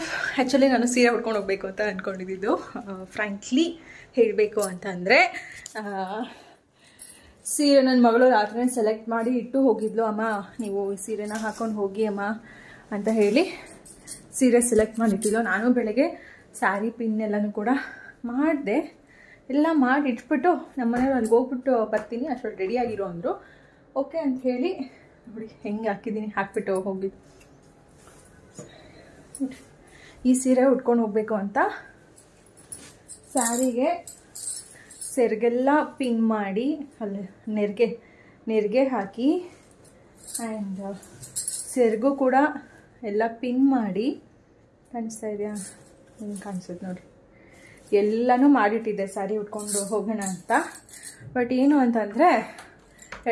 ಆ್ಯಕ್ಚುಲಿ ನಾನು ಸೀರೆ ಹೊಡ್ಕೊಂಡು ಹೋಗಬೇಕು ಅಂತ ಅಂದ್ಕೊಂಡಿದ್ದು ಫ್ರ್ಯಾಂಕ್ಲಿ ಹೇಳಬೇಕು ಅಂತ ಅಂದರೆ ಸೀರೆ ನನ್ನ ಮಗಳು ರಾತ್ರಿನೇ ಸೆಲೆಕ್ಟ್ ಮಾಡಿ ಇಟ್ಟು ಹೋಗಿದ್ಲು ಅಮ್ಮ ನೀವು ಸೀರೆನ ಹಾಕೊಂಡು ಹೋಗಿ ಅಮ್ಮ ಅಂತ ಹೇಳಿ ಸೀರೆ ಸೆಲೆಕ್ಟ್ ಮಾಡಿಟ್ಟಿದ್ದು ನಾನು ಬೆಳಗ್ಗೆ ಸ್ಯಾರಿ ಪಿನ್ ಎಲ್ಲನೂ ಕೂಡ ಮಾಡಿದೆ ಎಲ್ಲ ಮಾಡಿ ಇಟ್ಬಿಟ್ಟು ನಮ್ಮ ಮನೆಯವ್ರು ಅಲ್ಲಿಗೆ ಹೋಗ್ಬಿಟ್ಟು ಬರ್ತೀನಿ ಅಷ್ಟೊಂದು ರೆಡಿಯಾಗಿರೋ ಅಂದರು ಓಕೆ ಅಂತ ಹೇಳಿ ನೋಡಿ ಹೆಂಗೆ ಹಾಕಿದ್ದೀನಿ ಹಾಕ್ಬಿಟ್ಟು ಹೋಗಿದ್ದು ಈ ಸೀರೆ ಉಟ್ಕೊಂಡು ಹೋಗ್ಬೇಕು ಅಂತ ಸ್ಯಾರಿಗೆ ಸೆರಿಗೆಲ್ಲ ಪಿನ್ ಮಾಡಿ ಅಲ್ಲಿ ನೆರಿಗೆ ನೆರಿಗೆ ಹಾಕಿ ಆ್ಯಂಡ್ ಸೆರಗು ಕೂಡ ಎಲ್ಲ ಪಿನ್ ಮಾಡಿ ಕಾಣಿಸ್ತಾ ಇದೆಯಾ ಹಿಂಗೆ ಕಾಣಿಸುತ್ತೆ ನೋಡಿ ಎಲ್ಲನೂ ಮಾಡಿಟ್ಟಿದ್ದೆ ಸ್ಯಾರಿ ಉಟ್ಕೊಂಡು ಹೋಗೋಣ ಅಂತ ಬಟ್ ಏನು ಅಂತಂದರೆ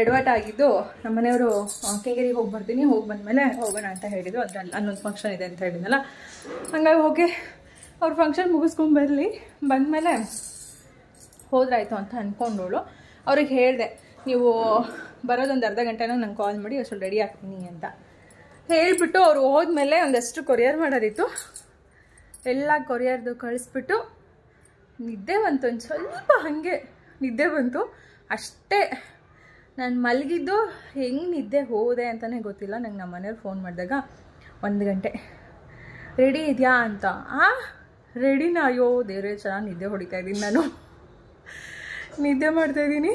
ಎಡ್ವರ್ಟ್ ಆಗಿದ್ದು ನಮ್ಮ ಮನೆಯವರು ಕೆಂಗೇರಿಗೆ ಹೋಗಿ ಬರ್ತೀನಿ ಹೋಗಿ ಬಂದಮೇಲೆ ಹೋಗೋಣ ಅಂತ ಹೇಳಿದ್ದು ಅದ್ರಲ್ಲಿ ಅಲ್ಲೊಂದು ಫಂಕ್ಷನ್ ಇದೆ ಅಂತ ಹೇಳಿದ್ನಲ್ಲ ಹಂಗಾಗಿ ಹೋಗಿ ಅವ್ರ ಫಂಕ್ಷನ್ ಮುಗಿಸ್ಕೊಂಡು ಬಂದಮೇಲೆ ಹೋದ್ರಾಯ್ತು ಅಂತ ಅಂದ್ಕೊಂಡವಳು ಅವ್ರಿಗೆ ಹೇಳಿದೆ ನೀವು ಬರೋದೊಂದು ಅರ್ಧ ಗಂಟೆನ ನಂಗೆ ಕಾಲ್ ಮಾಡಿ ಅಷ್ಟು ರೆಡಿ ಆಗ್ತೀನಿ ಅಂತ ಹೇಳಿಬಿಟ್ಟು ಅವರು ಹೋದ್ಮೇಲೆ ಒಂದಷ್ಟು ಕೊರಿಯರ್ ಮಾಡೋರಿತ್ತು ಎಲ್ಲ ಕೊರಿಯರ್ದು ಕಳಿಸ್ಬಿಟ್ಟು ನಿದ್ದೆ ಬಂತು ಒಂದು ಸ್ವಲ್ಪ ಹಾಗೆ ನಿದ್ದೆ ಬಂತು ಅಷ್ಟೇ ನಾನು ಮಲಗಿದ್ದು ಹೆಂಗೆ ನಿದ್ದೆ ಹೋದೆ ಅಂತಲೇ ಗೊತ್ತಿಲ್ಲ ನಂಗೆ ನಮ್ಮ ಮನೇಲಿ ಫೋನ್ ಮಾಡಿದಾಗ ಒಂದು ಗಂಟೆ ರೆಡಿ ಇದೆಯಾ ಅಂತ ಆ ರೆಡಿನ ಅಯ್ಯೋ ದೇವ್ರೆ ಚೆನ್ನಾಗಿ ನಿದ್ದೆ ಹೊಡಿತಾ ಇದ್ದೀನಿ ನಾನು ನಿದ್ದೆ ಮಾಡ್ತಾಯಿದ್ದೀನಿ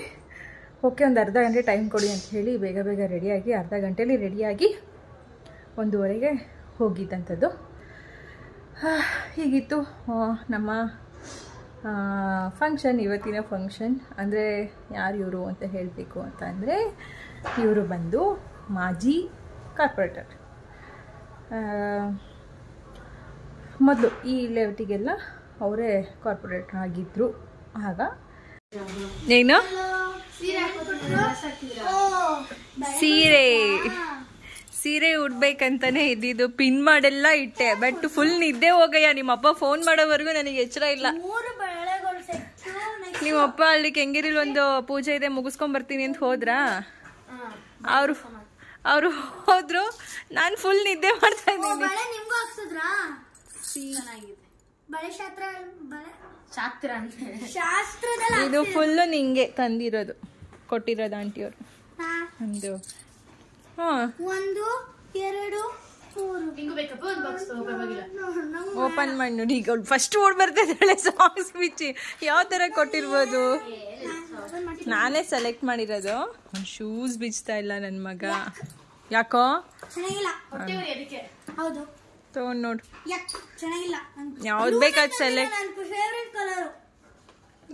ಓಕೆ ಒಂದು ಅರ್ಧ ಗಂಟೆ ಟೈಮ್ ಕೊಡಿ ಅಂತ ಹೇಳಿ ಬೇಗ ಬೇಗ ರೆಡಿಯಾಗಿ ಅರ್ಧ ಗಂಟೇಲಿ ರೆಡಿಯಾಗಿ ಒಂದೂವರೆಗೆ ಹೋಗಿದ್ದಂಥದ್ದು ಹೀಗಿತ್ತು ನಮ್ಮ ಫಂಕ್ಷನ್ ಇವತ್ತಿನ ಫಂಕ್ಷನ್ ಅಂದರೆ ಯಾರು ಇವರು ಅಂತ ಹೇಳಬೇಕು ಅಂತ ಅಂದರೆ ಇವರು ಬಂದು ಮಾಜಿ ಕಾರ್ಪೊರೇಟರ್ ಮೊದಲು ಈ ಲೆವಟಿಗೆಲ್ಲ ಅವರೇ ಕಾರ್ಪೊರೇಟರ್ ಆಗಿದ್ದರು ಆಗ ಏನು ಸೀರೆ ಸೀರೆ ಉಡ್ಬೇಕಂತಾನೆ ಇದ್ದಿದ್ದು ಪಿನ್ ಮಾಡೆಲ್ಲ ಇಟ್ಟೆ ಬಟ್ ಫುಲ್ ನಿದ್ದೆ ಹೋಗಯ್ಯ ನಿಮ್ಮ ಅಪ್ಪ ಫೋನ್ ಮಾಡೋವರೆಗೂ ನನಗೆ ಎಚ್ಚರ ಇಲ್ಲ ಅಪ್ಪ ಅಲ್ಲಿ ಕೆಂಗೇರಿಲಿ ಒಂದು ಪೂಜೆ ಇದೆ ಮುಗಿಸ್ಕೊಂಡ್ ಬರ್ತೀನಿ ಅಂತ ಹೋದ್ರಾ ಅವರು ಅವರು ಹೋದ್ರು ನಾನು ಫುಲ್ ನಿದ್ದೆ ಮಾಡ್ತಾ ಇದ್ದೀನಿ ಇದು ಫುಲ್ಲು ನಿಂಗೆ ತಂದಿರೋದು ಕೊಟ್ಟಿರೋದು ಆಂಟಿಯವರು ಒಂದು ಒಂದು ಓಪನ್ ಮಾಡಿ ನೋಡಿ ಈಗ ಫಸ್ಟ್ ಓಡ್ ಬರ್ತಾ ಸಾಂಗ್ಸ್ ಬಿಚ್ಚಿ ಯಾವ ತರ ಕೊಟ್ಟಿರ್ಬೋದು ನಾನೇ ಸೆಲೆಕ್ಟ್ ಮಾಡಿರೋದು ಶೂಸ್ ಬಿಚ್ತಾ ಇಲ್ಲ ನನ್ನ ಮಗ ಯಾಕೋ ತಗೊಂಡ್ ನೋಡು ಯಾವ್ದು ಬೇಕಾದ ಸೆಲೆಕ್ಟ್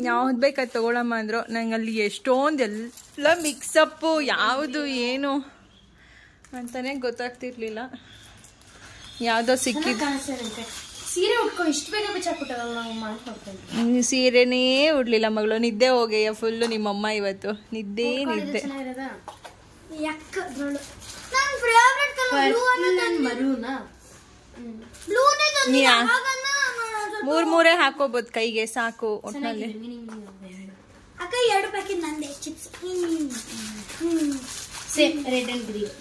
ಯಾವ್ದು ಬೇಕಾದ್ ತಗೊಳಮ್ಮ ಅಂದ್ರು ನಂಗೆ ಅಲ್ಲಿ ಎಷ್ಟೊಂದು ಎಲ್ಲ ಅಪ್ ಯಾವುದು ಏನು ಅಂತಾನೆ ಗೊತ್ತಾಗ್ತಿರ್ಲಿಲ್ಲ ಯಾವುದೋ ಸಿಕ್ಕಿದ್ದು ಸೀರೆ ಉಟ್ಕೊ ಇಷ್ಟು ಬೇಗ ಬಿಚ್ಚಾಕ್ಬಿಟ್ಟಲ್ಲ ಸೀರೆನೇ ಉಡ್ಲಿಲ್ಲ ಮಗಳು ನಿದ್ದೆ ಹೋಗೆಯ ಫುಲ್ಲು ನಿಮ್ಮಮ್ಮ ಇವತ್ತು ನಿದ್ದೆ ನಿದ್ದೆ ಮೂರ್ ಮೂರೇ ಹಾಕೋಬಹುದು ಕೈಗೆ ಸಾಕು ಒಟ್ಟಿನಲ್ಲಿ ಅಕ್ಕ ಎರಡು ಪ್ಯಾಕೆಟ್ ನಂದೆ chips same red and green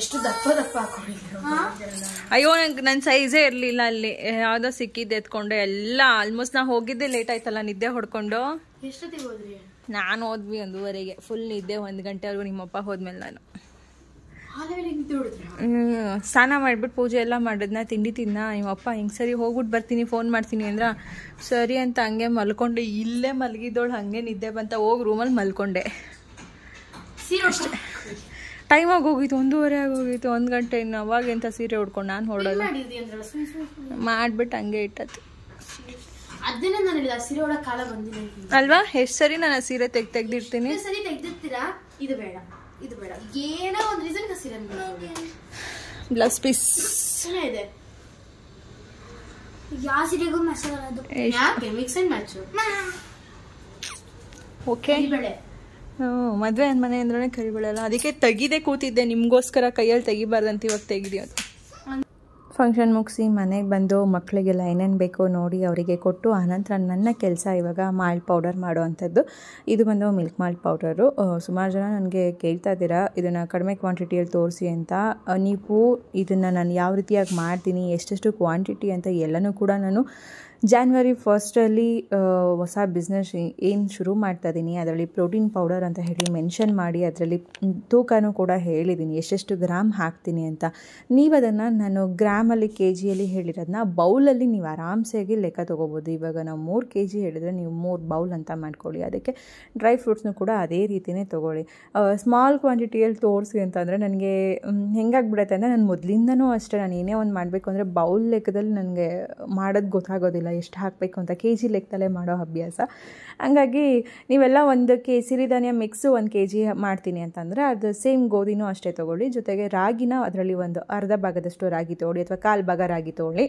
ಎಷ್ಟು ದಪ್ಪ ದಪ್ಪ ಅಯ್ಯೋ ನಂಗೆ ನನ್ನ ಸೈಜೇ ಇರಲಿಲ್ಲ ಅಲ್ಲಿ ಯಾವುದೋ ಸಿಕ್ಕಿದ್ದೆ ಎತ್ಕೊಂಡು ಎಲ್ಲ ಆಲ್ಮೋಸ್ಟ್ ನಾ ಹೋಗಿದ್ದೆ ಲೇಟ್ ಆಯ್ತಲ್ಲ ನಿದ್ದೆ ಹೊಡ್ಕೊಂಡು ನಾನು ಹೋದ್ವಿ ಒಂದೂವರೆಗೆ ಫುಲ್ ನಿದ್ದೆ ಒಂದು ಗಂಟೆವರೆಗೂ ನಿಮ್ಮಪ್ಪ ಹೋದ್ಮೇಲೆ ನಾನು ಸ್ನಾನ ಮಾಡಿಬಿಟ್ಟು ಪೂಜೆ ಎಲ್ಲ ಮಾಡಿದ್ನ ತಿಂಡಿ ತಿನ್ನ ನಿಮ್ಮಪ್ಪ ಹಿಂಗೆ ಸರಿ ಹೋಗ್ಬಿಟ್ಟು ಬರ್ತೀನಿ ಫೋನ್ ಮಾಡ್ತೀನಿ ಅಂದ್ರೆ ಸರಿ ಅಂತ ಹಂಗೆ ಮಲ್ಕೊಂಡೆ ಇಲ್ಲೇ ಮಲಗಿದ್ದೋಳು ಹಂಗೆ ನಿದ್ದೆ ಬಂತ ಹೋಗಿ ರೂಮಲ್ಲಿ ಮಲ್ಕೊಂಡೆ ಅಷ್ಟೇ ಟೈಮ್ ಆಗೋಗಿತ್ತು ಒಂದೂವರೆ ಆಗೋಗಿತ್ತು ಒಂದು ಗಂಟೆ ಇನ್ನು ಅವಾಗ ಎಂಥ ಸೀರೆ ಉಡ್ಕೊಂಡು ನಾನು ಹೊಡೋದು ಮಾಡಿಬಿಟ್ಟು ಹಂಗೆ ಇಟ್ಟದ್ದು ಅಲ್ವಾ ಎಷ್ಟು ಸರಿ ನಾನು ಆ ಸೀರೆ ತೆಗ್ ತೆಗ್ದಿರ್ತೀನಿ ಬ್ಲೌಸ್ ಪೀಸ್ ಯಾವ ಸೀರೆಗೂ ಓಕೆ ಹ್ಞೂ ಮದುವೆ ಮನೆ ಅಂದ್ರೆ ಕರಿಬಿಡಲ್ಲ ಅದಕ್ಕೆ ತೆಗಿದೆ ಕೂತಿದ್ದೆ ನಿಮಗೋಸ್ಕರ ಕೈಯಲ್ಲಿ ತೆಗಿಬಾರ್ದಂತ ಇವಾಗ ತೆಗಿದೀವಿ ಅದು ಫಂಕ್ಷನ್ ಮುಗಿಸಿ ಮನೆಗೆ ಬಂದು ಮಕ್ಕಳಿಗೆಲ್ಲ ಏನೇನು ಬೇಕೋ ನೋಡಿ ಅವರಿಗೆ ಕೊಟ್ಟು ಆನಂತರ ನನ್ನ ಕೆಲಸ ಇವಾಗ ಮಾಲ್ಟ್ ಪೌಡರ್ ಮಾಡುವಂಥದ್ದು ಇದು ಬಂದು ಮಿಲ್ಕ್ ಮಾಲ್ಟ್ ಪೌಡರು ಸುಮಾರು ಜನ ನನಗೆ ಕೇಳ್ತಾ ಇದ್ದೀರಾ ಇದನ್ನು ಕಡಿಮೆ ಕ್ವಾಂಟಿಟಿಯಲ್ಲಿ ತೋರಿಸಿ ಅಂತ ನೀವು ಇದನ್ನು ನಾನು ಯಾವ ರೀತಿಯಾಗಿ ಮಾಡ್ತೀನಿ ಎಷ್ಟೆಷ್ಟು ಕ್ವಾಂಟಿಟಿ ಅಂತ ಎಲ್ಲನೂ ಕೂಡ ನಾನು ಜಾನ್ವರಿ ಫಸ್ಟಲ್ಲಿ ಹೊಸ ಬಿಸ್ನೆಸ್ ಏನು ಶುರು ಮಾಡ್ತಾ ಇದ್ದೀನಿ ಅದರಲ್ಲಿ ಪ್ರೋಟೀನ್ ಪೌಡರ್ ಅಂತ ಹೇಳಿ ಮೆನ್ಷನ್ ಮಾಡಿ ಅದರಲ್ಲಿ ತೂಕನೂ ಕೂಡ ಹೇಳಿದ್ದೀನಿ ಎಷ್ಟೆಷ್ಟು ಗ್ರಾಮ್ ಹಾಕ್ತೀನಿ ಅಂತ ನೀವು ಅದನ್ನು ನಾನು ಗ್ರಾಮಲ್ಲಿ ಕೆ ಜಿಯಲ್ಲಿ ಹೇಳಿರೋದನ್ನ ಬೌಲಲ್ಲಿ ನೀವು ಆರಾಮ್ಸೆಗೆ ಲೆಕ್ಕ ತೊಗೋಬೋದು ಇವಾಗ ನಾವು ಮೂರು ಕೆ ಜಿ ಹೇಳಿದರೆ ನೀವು ಮೂರು ಬೌಲ್ ಅಂತ ಮಾಡ್ಕೊಳ್ಳಿ ಅದಕ್ಕೆ ಡ್ರೈ ಫ್ರೂಟ್ಸ್ನೂ ಕೂಡ ಅದೇ ರೀತಿಯೇ ತೊಗೊಳ್ಳಿ ಸ್ಮಾಲ್ ಕ್ವಾಂಟಿಟಿಯಲ್ಲಿ ತೋರಿಸಿ ಅಂತಂದರೆ ನನಗೆ ಹೆಂಗಾಗ್ಬಿಡುತ್ತೆ ಅಂದರೆ ನಾನು ಮೊದಲಿಂದನೂ ಅಷ್ಟೇ ನಾನು ಏನೇ ಒಂದು ಮಾಡಬೇಕು ಅಂದರೆ ಬೌಲ್ ಲೆಕ್ಕದಲ್ಲಿ ನನಗೆ ಮಾಡೋದು ಗೊತ್ತಾಗೋದಿಲ್ಲ ಎಷ್ಟು ಹಾಕಬೇಕು ಅಂತ ಕೆ ಜಿ ಲೆಕ್ಕದಲ್ಲೇ ಮಾಡೋ ಅಭ್ಯಾಸ ಹಂಗಾಗಿ ನೀವೆಲ್ಲ ಒಂದು ಕೆ ಸಿರಿಧಾನ್ಯ ಮಿಕ್ಸು ಒಂದು ಕೆ ಜಿ ಮಾಡ್ತೀನಿ ಅಂತಂದರೆ ಅದು ಸೇಮ್ ಗೋಧಿನೂ ಅಷ್ಟೇ ತೊಗೊಳ್ಳಿ ಜೊತೆಗೆ ರಾಗಿನ ಅದರಲ್ಲಿ ಒಂದು ಅರ್ಧ ಭಾಗದಷ್ಟು ರಾಗಿ ತೊಗೊಳ್ಳಿ ಅಥವಾ ಕಾಲು ಭಾಗ ರಾಗಿ ತೊಗೊಳ್ಳಿ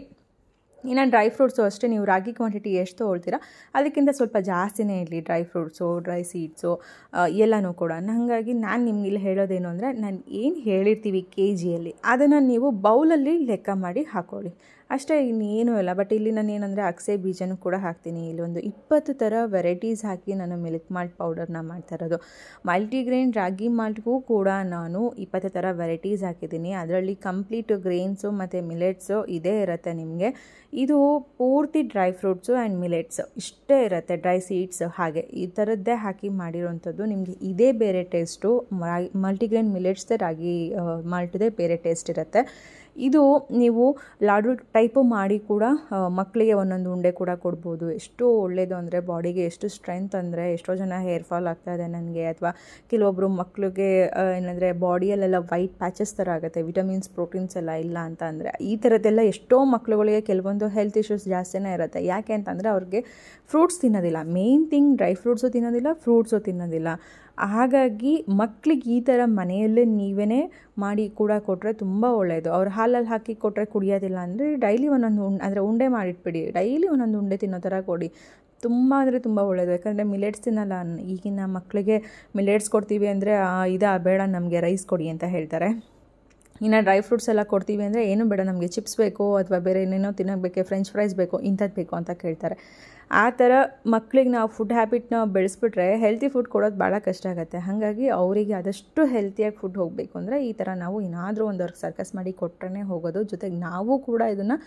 ಇನ್ನು ಡ್ರೈ ಫ್ರೂಟ್ಸು ಅಷ್ಟೇ ನೀವು ರಾಗಿ ಕ್ವಾಂಟಿಟಿ ಎಷ್ಟು ತೊಗೊಳ್ತೀರಾ ಅದಕ್ಕಿಂತ ಸ್ವಲ್ಪ ಜಾಸ್ತಿನೇ ಇರಲಿ ಡ್ರೈ ಫ್ರೂಟ್ಸು ಡ್ರೈ ಸೀಡ್ಸು ಎಲ್ಲನೂ ಕೂಡ ಹಾಗಾಗಿ ನಾನು ನಿಮ್ಗೆ ಇಲ್ಲಿ ಹೇಳೋದೇನು ಅಂದರೆ ನಾನು ಏನು ಹೇಳಿರ್ತೀವಿ ಕೆ ಜಿಯಲ್ಲಿ ಅದನ್ನು ನೀವು ಬೌಲಲ್ಲಿ ಲೆಕ್ಕ ಮಾಡಿ ಹಾಕೊಳ್ಳಿ ಅಷ್ಟೇ ಇನ್ನೇನೂ ಇಲ್ಲ ಬಟ್ ಇಲ್ಲಿ ನಾನು ಏನಂದರೆ ಅಕ್ಸೆ ಬೀಜನೂ ಕೂಡ ಹಾಕ್ತೀನಿ ಇಲ್ಲೊಂದು ಇಪ್ಪತ್ತು ಥರ ವೆರೈಟೀಸ್ ಹಾಕಿ ನಾನು ಮಿಲ್ಕ್ ಮಾಲ್ಟ್ ಪೌಡರ್ನ ಮಾಡ್ತಾ ಇರೋದು ಮಲ್ಟಿಗ್ರೇನ್ ರಾಗಿ ಮಾಲ್ಟ್ಗೂ ಕೂಡ ನಾನು ಇಪ್ಪತ್ತು ಥರ ವೆರೈಟೀಸ್ ಹಾಕಿದ್ದೀನಿ ಅದರಲ್ಲಿ ಕಂಪ್ಲೀಟ್ ಗ್ರೇನ್ಸು ಮತ್ತು ಮಿಲೆಟ್ಸು ಇದೇ ಇರುತ್ತೆ ನಿಮಗೆ ಇದು ಪೂರ್ತಿ ಡ್ರೈ ಫ್ರೂಟ್ಸು ಆ್ಯಂಡ್ ಮಿಲೆಟ್ಸು ಇಷ್ಟೇ ಇರುತ್ತೆ ಡ್ರೈ ಸೀಡ್ಸು ಹಾಗೆ ಈ ಥರದ್ದೇ ಹಾಕಿ ಮಾಡಿರೋವಂಥದ್ದು ನಿಮಗೆ ಇದೇ ಬೇರೆ ಟೇಸ್ಟು ಮಲ್ಟಿಗ್ರೇನ್ ಮಿಲೆಟ್ಸ್ದೇ ರಾಗಿ ಮಾಲ್ಟ್ದೇ ಬೇರೆ ಟೇಸ್ಟ್ ಇರುತ್ತೆ ಇದು ನೀವು ಲಾಡು ಟೈಪು ಮಾಡಿ ಕೂಡ ಮಕ್ಕಳಿಗೆ ಒಂದೊಂದು ಉಂಡೆ ಕೂಡ ಕೊಡ್ಬೋದು ಎಷ್ಟು ಒಳ್ಳೆಯದು ಅಂದರೆ ಬಾಡಿಗೆ ಎಷ್ಟು ಸ್ಟ್ರೆಂತ್ ಅಂದರೆ ಎಷ್ಟೋ ಜನ ಹೇರ್ ಫಾಲ್ ಆಗ್ತಾ ಇದೆ ನನಗೆ ಅಥವಾ ಕೆಲವೊಬ್ಬರು ಮಕ್ಕಳಿಗೆ ಏನಂದರೆ ಬಾಡಿಯಲ್ಲೆಲ್ಲ ವೈಟ್ ಪ್ಯಾಚಸ್ ಥರ ಆಗುತ್ತೆ ವಿಟಮಿನ್ಸ್ ಪ್ರೋಟೀನ್ಸ್ ಎಲ್ಲ ಇಲ್ಲ ಅಂತ ಅಂದರೆ ಈ ಥರದ್ದೆಲ್ಲ ಎಷ್ಟೋ ಮಕ್ಕಳುಗಳಿಗೆ ಕೆಲವೊಂದು ಹೆಲ್ತ್ ಇಶ್ಯೂಸ್ ಜಾಸ್ತಿನೇ ಇರುತ್ತೆ ಯಾಕೆ ಅಂತಂದರೆ ಅವ್ರಿಗೆ ಫ್ರೂಟ್ಸ್ ತಿನ್ನೋದಿಲ್ಲ ಮೇನ್ ಥಿಂಗ್ ಡ್ರೈ ಫ್ರೂಟ್ಸು ತಿನ್ನೋದಿಲ್ಲ ಫ್ರೂಟ್ಸು ತಿನ್ನೋದಿಲ್ಲ ಹಾಗಾಗಿ ಮಕ್ಕಳಿಗೆ ಈ ಥರ ಮನೆಯಲ್ಲೇ ನೀವೇ ಮಾಡಿ ಕೂಡ ಕೊಟ್ಟರೆ ತುಂಬ ಒಳ್ಳೆಯದು ಅವ್ರು ಹಾಲಲ್ಲಿ ಹಾಕಿ ಕೊಟ್ಟರೆ ಕುಡಿಯೋದಿಲ್ಲ ಅಂದರೆ ಡೈಲಿ ಒಂದೊಂದು ಉಂಡೆ ಅಂದರೆ ಉಂಡೆ ಮಾಡಿಟ್ಬಿಡಿ ಡೈಲಿ ಒಂದೊಂದು ಉಂಡೆ ತಿನ್ನೋ ಥರ ಕೊಡಿ ತುಂಬ ಅಂದರೆ ತುಂಬ ಒಳ್ಳೆಯದು ಯಾಕಂದರೆ ಮಿಲೆಟ್ಸ್ ತಿನ್ನಲ್ಲ ಈಗಿನ ಮಕ್ಕಳಿಗೆ ಮಿಲೆಟ್ಸ್ ಕೊಡ್ತೀವಿ ಅಂದರೆ ಇದು ಬೇಡ ನಮಗೆ ರೈಸ್ ಕೊಡಿ ಅಂತ ಹೇಳ್ತಾರೆ ಇನ್ನು ಡ್ರೈ ಫ್ರೂಟ್ಸ್ ಎಲ್ಲ ಕೊಡ್ತೀವಿ ಅಂದರೆ ಏನು ಬೇಡ ನಮಗೆ ಚಿಪ್ಸ್ ಬೇಕು ಅಥವಾ ಬೇರೆ ಏನೇನೋ ತಿನ್ನೋಕ್ಕೆ ಫ್ರೆಂಚ್ ಫ್ರೈಸ್ ಬೇಕು ಇಂಥದ್ದು ಬೇಕು ಅಂತ ಕೇಳ್ತಾರೆ ಆ ಥರ ಮಕ್ಳಿಗೆ ನಾವು ಫುಡ್ ಹ್ಯಾಬಿಟ್ನ ಬೆಳೆಸ್ಬಿಟ್ರೆ ಹೆಲ್ತಿ ಫುಡ್ ಕೊಡೋದು ಭಾಳ ಕಷ್ಟ ಆಗುತ್ತೆ ಹಾಗಾಗಿ ಅವರಿಗೆ ಆದಷ್ಟು ಹೆಲ್ತಿಯಾಗಿ ಫುಡ್ ಹೋಗಬೇಕು ಅಂದರೆ ಈ ಥರ ನಾವು ಏನಾದರೂ ಅವ್ರಿಗೆ ಸರ್ಕಸ್ ಮಾಡಿ ಕೊಟ್ರೇ ಹೋಗೋದು ಜೊತೆಗೆ ನಾವು ಕೂಡ ಇದನ್ನು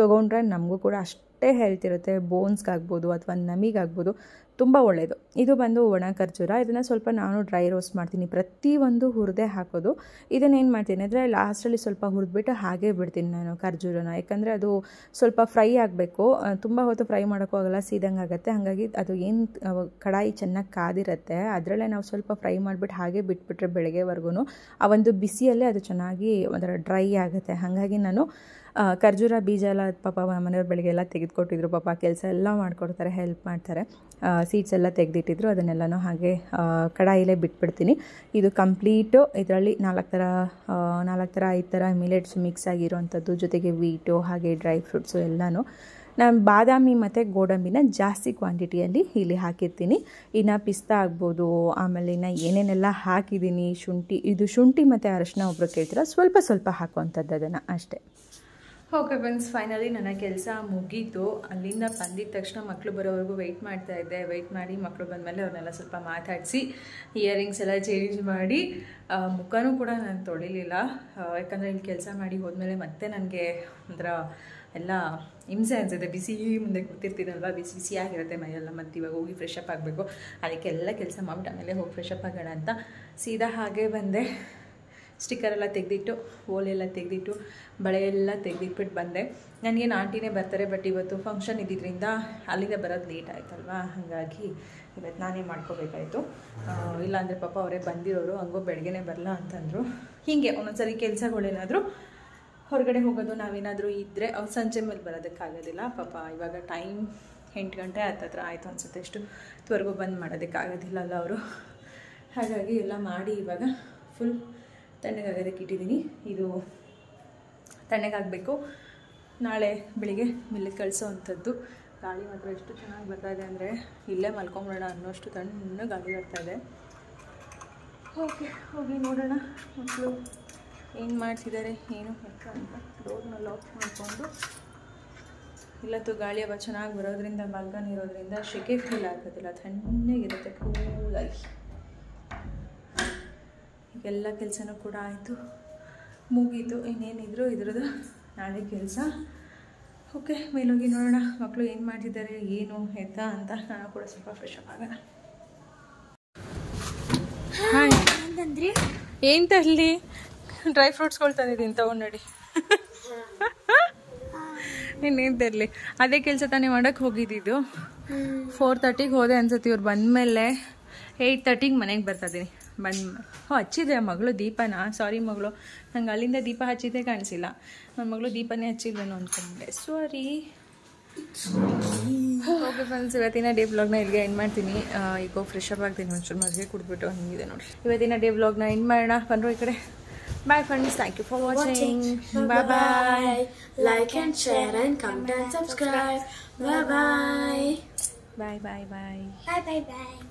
ತೊಗೊಂಡ್ರೆ ನಮಗೂ ಕೂಡ ಅಷ್ಟು ಹೊಟ್ಟೆ ಹೇಳ್ತಿರುತ್ತೆ ಬೋನ್ಸ್ಗಾಗ್ಬೋದು ಅಥವಾ ನಮಿಗಾಗ್ಬೋದು ತುಂಬ ಒಳ್ಳೆಯದು ಇದು ಬಂದು ಒಣ ಖರ್ಜೂರ ಇದನ್ನು ಸ್ವಲ್ಪ ನಾನು ಡ್ರೈ ರೋಸ್ಟ್ ಮಾಡ್ತೀನಿ ಪ್ರತಿಯೊಂದು ಹುರಿದೇ ಹಾಕೋದು ಇದನ್ನೇನು ಮಾಡ್ತೀನಿ ಅಂದರೆ ಲಾಸ್ಟಲ್ಲಿ ಸ್ವಲ್ಪ ಹುರಿದ್ಬಿಟ್ಟು ಹಾಗೇ ಬಿಡ್ತೀನಿ ನಾನು ಖರ್ಜೂರನ ಯಾಕಂದರೆ ಅದು ಸ್ವಲ್ಪ ಫ್ರೈ ಆಗಬೇಕು ತುಂಬ ಹೊತ್ತು ಫ್ರೈ ಆಗಲ್ಲ ಸೀದಂಗೆ ಆಗುತ್ತೆ ಹಾಗಾಗಿ ಅದು ಏನು ಕಡಾಯಿ ಚೆನ್ನಾಗಿ ಕಾದಿರುತ್ತೆ ಅದರಲ್ಲೇ ನಾವು ಸ್ವಲ್ಪ ಫ್ರೈ ಮಾಡಿಬಿಟ್ಟು ಹಾಗೆ ಬಿಟ್ಬಿಟ್ರೆ ಬೆಳಗ್ಗೆವರೆಗೂ ಆ ಒಂದು ಬಿಸಿಯಲ್ಲೇ ಅದು ಚೆನ್ನಾಗಿ ಒಂಥರ ಡ್ರೈ ಆಗುತ್ತೆ ಹಾಗಾಗಿ ನಾನು ಖರ್ಜೂರ ಬೀಜ ಎಲ್ಲ ಪಾಪ ಮನೆಯವ್ರ ಬೆಳಗ್ಗೆ ಎಲ್ಲ ತೆಗೆದುಕೊಟ್ಟಿದ್ರು ಪಾಪ ಕೆಲಸ ಎಲ್ಲ ಮಾಡಿಕೊಡ್ತಾರೆ ಹೆಲ್ಪ್ ಮಾಡ್ತಾರೆ ಸೀಡ್ಸ್ ಎಲ್ಲ ತೆಗೆದಿಟ್ಟಿದ್ರು ಅದನ್ನೆಲ್ಲನೂ ಹಾಗೆ ಕಡಾಯಿಲೇ ಬಿಟ್ಬಿಡ್ತೀನಿ ಇದು ಕಂಪ್ಲೀಟು ಇದರಲ್ಲಿ ನಾಲ್ಕು ಥರ ನಾಲ್ಕು ಥರ ಐದು ಥರ ಮಿಲೆಟ್ಸ್ ಮಿಕ್ಸ್ ಆಗಿರುವಂಥದ್ದು ಜೊತೆಗೆ ವೀಟು ಹಾಗೆ ಡ್ರೈ ಫ್ರೂಟ್ಸು ಎಲ್ಲನೂ ನಾನು ಬಾದಾಮಿ ಮತ್ತು ಗೋಡಂಬಿನ ಜಾಸ್ತಿ ಕ್ವಾಂಟಿಟಿಯಲ್ಲಿ ಇಲ್ಲಿ ಹಾಕಿರ್ತೀನಿ ಇನ್ನು ಪಿಸ್ತಾ ಆಗ್ಬೋದು ಆಮೇಲೆ ಇನ್ನು ಏನೇನೆಲ್ಲ ಹಾಕಿದ್ದೀನಿ ಶುಂಠಿ ಇದು ಶುಂಠಿ ಮತ್ತು ಅರಶಿನ ಒಬ್ಬರು ಕೇಳ್ತೀರ ಸ್ವಲ್ಪ ಸ್ವಲ್ಪ ಹಾಕುವಂಥದ್ದು ಅದನ್ನು ಅಷ್ಟೇ ಓಕೆ ಫ್ರೆಂಡ್ಸ್ ಫೈನಲಿ ನನ್ನ ಕೆಲಸ ಮುಗೀತು ಅಲ್ಲಿಂದ ಬಂದಿದ್ದ ತಕ್ಷಣ ಮಕ್ಕಳು ಬರೋವರೆಗೂ ವೆಯ್ಟ್ ಮಾಡ್ತಾ ಇದ್ದೆ ವೆಯ್ಟ್ ಮಾಡಿ ಮಕ್ಕಳು ಬಂದಮೇಲೆ ಅವ್ರನ್ನೆಲ್ಲ ಸ್ವಲ್ಪ ಮಾತಾಡಿಸಿ ಇಯರಿಂಗ್ಸ್ ಎಲ್ಲ ಚೇಂಜ್ ಮಾಡಿ ಮುಖನೂ ಕೂಡ ನಾನು ತೊಳಿಲಿಲ್ಲ ಯಾಕಂದರೆ ಇಲ್ಲಿ ಕೆಲಸ ಮಾಡಿ ಹೋದ್ಮೇಲೆ ಮತ್ತೆ ನನಗೆ ಒಂಥರ ಎಲ್ಲ ಹಿಂಸೆ ಅನಿಸುತ್ತೆ ಬಿಸಿ ಮುಂದೆ ಕೂತಿರ್ತೀನಲ್ವ ಬಿಸಿ ಬಿಸಿಯಾಗಿರುತ್ತೆ ಮೈಯೆಲ್ಲ ಮತ್ತು ಇವಾಗ ಹೋಗಿ ಫ್ರೆಶಪ್ ಆಗಬೇಕು ಅದಕ್ಕೆಲ್ಲ ಕೆಲಸ ಮಾಡಿಬಿಟ್ಟು ಆಮೇಲೆ ಹೋಗಿ ಫ್ರೆಶಪ್ ಆಗೋಣ ಅಂತ ಸೀದಾ ಹಾಗೆ ಬಂದೆ ಸ್ಟಿಕ್ಕರೆಲ್ಲ ತೆಗೆದಿಟ್ಟು ಓಲೆಲ್ಲ ತೆಗೆದಿಟ್ಟು ಬಳೆಯೆಲ್ಲ ತೆಗೆದಿಟ್ಬಿಟ್ಟು ಬಂದೆ ನನಗೇನು ಆಂಟಿನೇ ಬರ್ತಾರೆ ಬಟ್ ಇವತ್ತು ಫಂಕ್ಷನ್ ಇದ್ದಿದ್ದರಿಂದ ಅಲ್ಲಿಂದ ಬರೋದು ಲೇಟ್ ಆಯ್ತಲ್ವಾ ಹಾಗಾಗಿ ಇವತ್ತು ನಾನೇ ಮಾಡ್ಕೋಬೇಕಾಯಿತು ಇಲ್ಲಾಂದರೆ ಪಾಪ ಅವರೇ ಬಂದಿರೋರು ಹಂಗೋ ಬೆಳಗ್ಗೆನೇ ಬರಲ್ಲ ಅಂತಂದರು ಹೀಗೆ ಒಂದೊಂದ್ಸರಿ ಕೆಲಸಗಳೇನಾದರೂ ಹೊರಗಡೆ ಹೋಗೋದು ನಾವೇನಾದರೂ ಇದ್ದರೆ ಅವ್ರು ಸಂಜೆ ಮೇಲೆ ಬರೋದಕ್ಕಾಗೋದಿಲ್ಲ ಪಾಪ ಇವಾಗ ಟೈಮ್ ಎಂಟು ಗಂಟೆ ಹತ್ತತ್ರ ಆಯಿತು ಅನಿಸುತ್ತೆ ಎಷ್ಟು ತ್ವರೆಗೂ ಬಂದು ಮಾಡೋದಕ್ಕಾಗೋದಿಲ್ಲ ಅಲ್ಲ ಅವರು ಹಾಗಾಗಿ ಎಲ್ಲ ಮಾಡಿ ಇವಾಗ ಫುಲ್ ತಣ್ಣಗಾಗೋದಕ್ಕೆ ಇಟ್ಟಿದ್ದೀನಿ ಇದು ತಣ್ಣಗಾಗಬೇಕು ನಾಳೆ ಬೆಳಿಗ್ಗೆ ಮಿಲ್ಲಿಗೆ ಕಳಿಸೋ ಅಂಥದ್ದು ಗಾಳಿ ಮಾತ್ರ ಎಷ್ಟು ಚೆನ್ನಾಗಿ ಬರ್ತಾ ಇದೆ ಅಂದರೆ ಇಲ್ಲೇ ಮಲ್ಕೊಂಬಿಡೋಣ ಅನ್ನೋಷ್ಟು ತಣ್ಣ ಗಾಳಿ ಬರ್ತಾ ಇದೆ ಓಕೆ ಹೋಗಿ ನೋಡೋಣ ಮಕ್ಕಳು ಏನು ಮಾಡ್ತಿದ್ದಾರೆ ಏನು ಅಂತ ಡೋರ್ನ ಲಾಕ್ ಮಾಡಿಕೊಂಡು ಇಲ್ಲತ್ತು ಗಾಳಿ ಅವಾಗ ಚೆನ್ನಾಗಿ ಬರೋದ್ರಿಂದ ಬಾಲ್ಕನಿ ಇರೋದ್ರಿಂದ ಶೆಕೆ ಫೀಲ್ ಆಗೋದಿಲ್ಲ ತಣ್ಣಗಿರುತ್ತೆ ಕೂಲಾಗಿ ಎಲ್ಲ ಕೆಲಸನೂ ಕೂಡ ಆಯಿತು ಮುಗೀತು ಇನ್ನೇನಿದ್ರು ಇದ್ರದ್ದು ನಾಳೆ ಕೆಲಸ ಓಕೆ ಮೇಲೋಗಿ ನೋಡೋಣ ಮಕ್ಕಳು ಏನು ಮಾಡ್ತಿದ್ದಾರೆ ಏನು ಎತ್ತ ಅಂತ ನಾನು ಕೂಡ ಸ್ವಲ್ಪ ಫ್ರೆಶ್ ಅಪ್ ಆಗೋಣ ಏನು ತರಲಿ ಡ್ರೈ ಫ್ರೂಟ್ಸ್ಗಳು ತಂದಿದ್ದೀನಿ ತಗೊಂಡು ನೋಡಿ ಇನ್ನೇನು ತರಲಿ ಅದೇ ಕೆಲಸ ತಾನೇ ಮಾಡೋಕ್ಕೆ ಹೋಗಿದ್ದಿದ್ದು ಫೋರ್ ತರ್ಟಿಗೆ ಹೋದೆ ಅನ್ಸುತ್ತೆ ಇವ್ರು ಬಂದಮೇಲೆ ಏಯ್ಟ್ ತರ್ಟಿಗೆ ಮನೆಗೆ ಬರ್ತಾಯಿದ್ದೀನಿ ಬಣ್ಣ ಹೋ ಹಚ್ಚಿದೆ ಮಗಳು ದೀಪನಾ ಸಾರಿ ಮಗಳು ನಂಗೆ ಅಲ್ಲಿಂದ ದೀಪ ಹಚ್ಚಿದ್ದೆ ಕಾಣಿಸಿಲ್ಲ ನನ್ನ ಮಗಳು ದೀಪನೇ ಹಚ್ಚಿಲ್ವೇನೋ ಅಂದ್ಕೊಂಡೆ ಸಾರಿ ಓಕೆ ಫ್ರೆಂಡ್ಸ್ ಇವತ್ತಿನ ಡೇ ವ್ಲಾಗ್ನ ಇಲ್ಲಿಗೆ ಎಂಡ್ ಮಾಡ್ತೀನಿ ಈಗ ಫ್ರೆಶ್ ಅಪ್ ಆಗ್ತೀನಿ ಒಂಚೂರು ಮಜ್ಜಿಗೆ ಕುಡಿದ್ಬಿಟ್ಟು ಹಂಗಿದೆ ನೋಡಿ ಇವತ್ತಿನ ಡೇ ನ ಎಂಡ್ ಮಾಡೋಣ ಬಂದರು ಈ ಕಡೆ bye friends thank you for watching bye like bye share Like comment share and bye bye bye bye bye bye